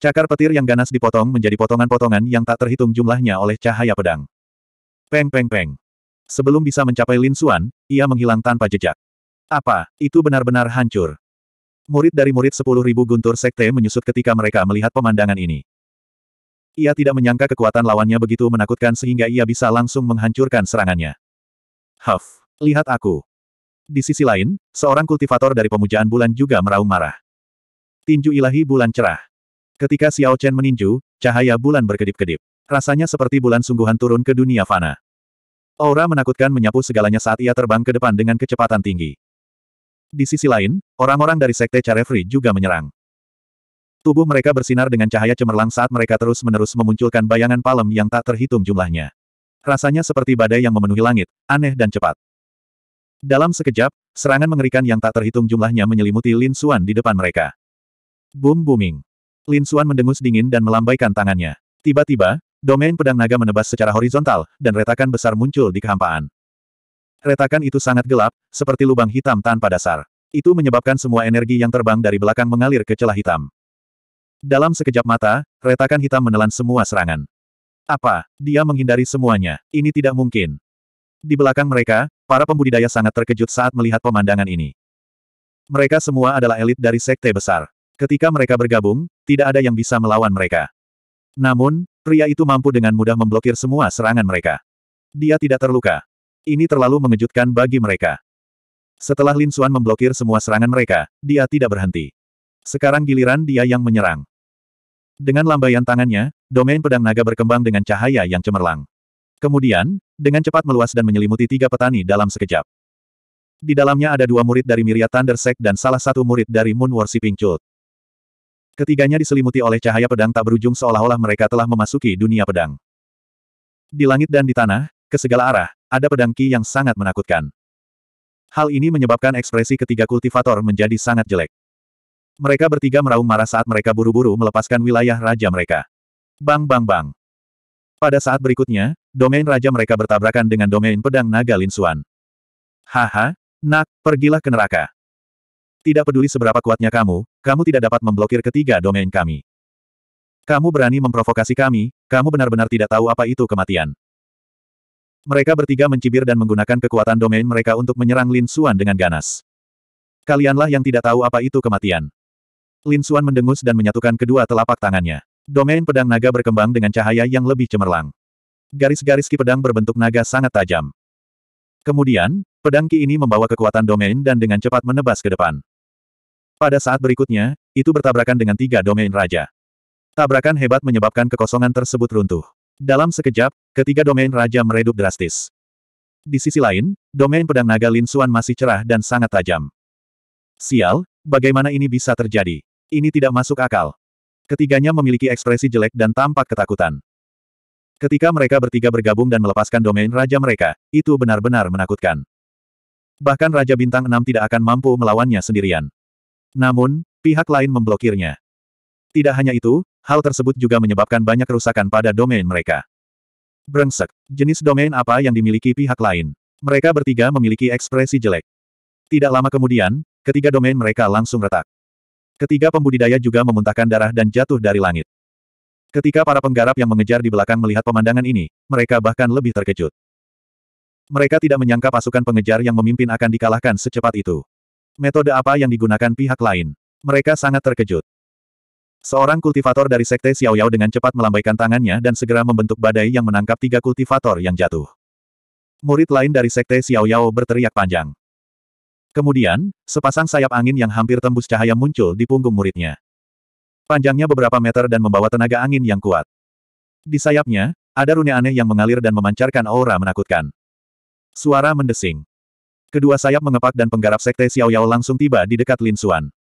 Cakar petir yang ganas dipotong menjadi potongan-potongan yang tak terhitung jumlahnya oleh cahaya pedang. Peng peng peng. Sebelum bisa mencapai Lin Suan, ia menghilang tanpa jejak. Apa, itu benar-benar hancur. Murid dari murid sepuluh ribu guntur sekte menyusut ketika mereka melihat pemandangan ini. Ia tidak menyangka kekuatan lawannya begitu menakutkan sehingga ia bisa langsung menghancurkan serangannya. Huff, lihat aku. Di sisi lain, seorang kultivator dari pemujaan bulan juga meraung marah. Tinju ilahi bulan cerah. Ketika Xiao Chen meninju, cahaya bulan berkedip-kedip. Rasanya seperti bulan sungguhan turun ke dunia fana. Aura menakutkan menyapu segalanya saat ia terbang ke depan dengan kecepatan tinggi. Di sisi lain, orang-orang dari Sekte Carefree juga menyerang. Tubuh mereka bersinar dengan cahaya cemerlang saat mereka terus-menerus memunculkan bayangan palem yang tak terhitung jumlahnya. Rasanya seperti badai yang memenuhi langit, aneh dan cepat. Dalam sekejap, serangan mengerikan yang tak terhitung jumlahnya menyelimuti Lin Suan di depan mereka. Boom booming. Lin Suan mendengus dingin dan melambaikan tangannya. Tiba-tiba, domain pedang naga menebas secara horizontal, dan retakan besar muncul di kehampaan. Retakan itu sangat gelap, seperti lubang hitam tanpa dasar. Itu menyebabkan semua energi yang terbang dari belakang mengalir ke celah hitam. Dalam sekejap mata, retakan hitam menelan semua serangan. Apa? Dia menghindari semuanya. Ini tidak mungkin. Di belakang mereka, para pembudidaya sangat terkejut saat melihat pemandangan ini. Mereka semua adalah elit dari sekte besar. Ketika mereka bergabung, tidak ada yang bisa melawan mereka. Namun, pria itu mampu dengan mudah memblokir semua serangan mereka. Dia tidak terluka. Ini terlalu mengejutkan bagi mereka. Setelah Lin Xuan memblokir semua serangan mereka, dia tidak berhenti. Sekarang giliran dia yang menyerang. Dengan lambaian tangannya, domain pedang naga berkembang dengan cahaya yang cemerlang. Kemudian, dengan cepat meluas dan menyelimuti tiga petani dalam sekejap. Di dalamnya ada dua murid dari Miria Thunder dan salah satu murid dari Moon Worshipping Cult. Ketiganya diselimuti oleh cahaya pedang tak berujung seolah-olah mereka telah memasuki dunia pedang. Di langit dan di tanah, ke segala arah, ada pedang ki yang sangat menakutkan. Hal ini menyebabkan ekspresi ketiga kultivator menjadi sangat jelek. Mereka bertiga meraung marah saat mereka buru-buru melepaskan wilayah raja mereka. Bang bang bang. Pada saat berikutnya, domain raja mereka bertabrakan dengan domain pedang naga Linsuan. Haha, nak, pergilah ke neraka. Tidak peduli seberapa kuatnya kamu, kamu tidak dapat memblokir ketiga domain kami. Kamu berani memprovokasi kami, kamu benar-benar tidak tahu apa itu kematian. Mereka bertiga mencibir dan menggunakan kekuatan domain mereka untuk menyerang Lin Xuan dengan ganas. Kalianlah yang tidak tahu apa itu kematian. Lin Xuan mendengus dan menyatukan kedua telapak tangannya. Domain pedang naga berkembang dengan cahaya yang lebih cemerlang. Garis-garis ki pedang berbentuk naga sangat tajam. Kemudian, pedang ki ini membawa kekuatan domain dan dengan cepat menebas ke depan. Pada saat berikutnya, itu bertabrakan dengan tiga domain raja. Tabrakan hebat menyebabkan kekosongan tersebut runtuh. Dalam sekejap, ketiga domain raja meredup drastis. Di sisi lain, domain pedang naga Lin Xuan masih cerah dan sangat tajam. Sial, bagaimana ini bisa terjadi? Ini tidak masuk akal. Ketiganya memiliki ekspresi jelek dan tampak ketakutan. Ketika mereka bertiga bergabung dan melepaskan domain raja mereka, itu benar-benar menakutkan. Bahkan Raja Bintang 6 tidak akan mampu melawannya sendirian. Namun, pihak lain memblokirnya. Tidak hanya itu, hal tersebut juga menyebabkan banyak kerusakan pada domain mereka. Brengsek, jenis domain apa yang dimiliki pihak lain? Mereka bertiga memiliki ekspresi jelek. Tidak lama kemudian, ketiga domain mereka langsung retak. Ketiga pembudidaya juga memuntahkan darah dan jatuh dari langit. Ketika para penggarap yang mengejar di belakang melihat pemandangan ini, mereka bahkan lebih terkejut. Mereka tidak menyangka pasukan pengejar yang memimpin akan dikalahkan secepat itu. Metode apa yang digunakan pihak lain? Mereka sangat terkejut. Seorang kultivator dari Sekte Xiaoyao dengan cepat melambaikan tangannya dan segera membentuk badai yang menangkap tiga kultivator yang jatuh. Murid lain dari Sekte Xiaoyao berteriak panjang. Kemudian, sepasang sayap angin yang hampir tembus cahaya muncul di punggung muridnya. Panjangnya beberapa meter dan membawa tenaga angin yang kuat. Di sayapnya, ada rune aneh yang mengalir dan memancarkan aura menakutkan. Suara mendesing. Kedua sayap mengepak dan penggarap sekte Xiao Yao langsung tiba di dekat Lin Xuan.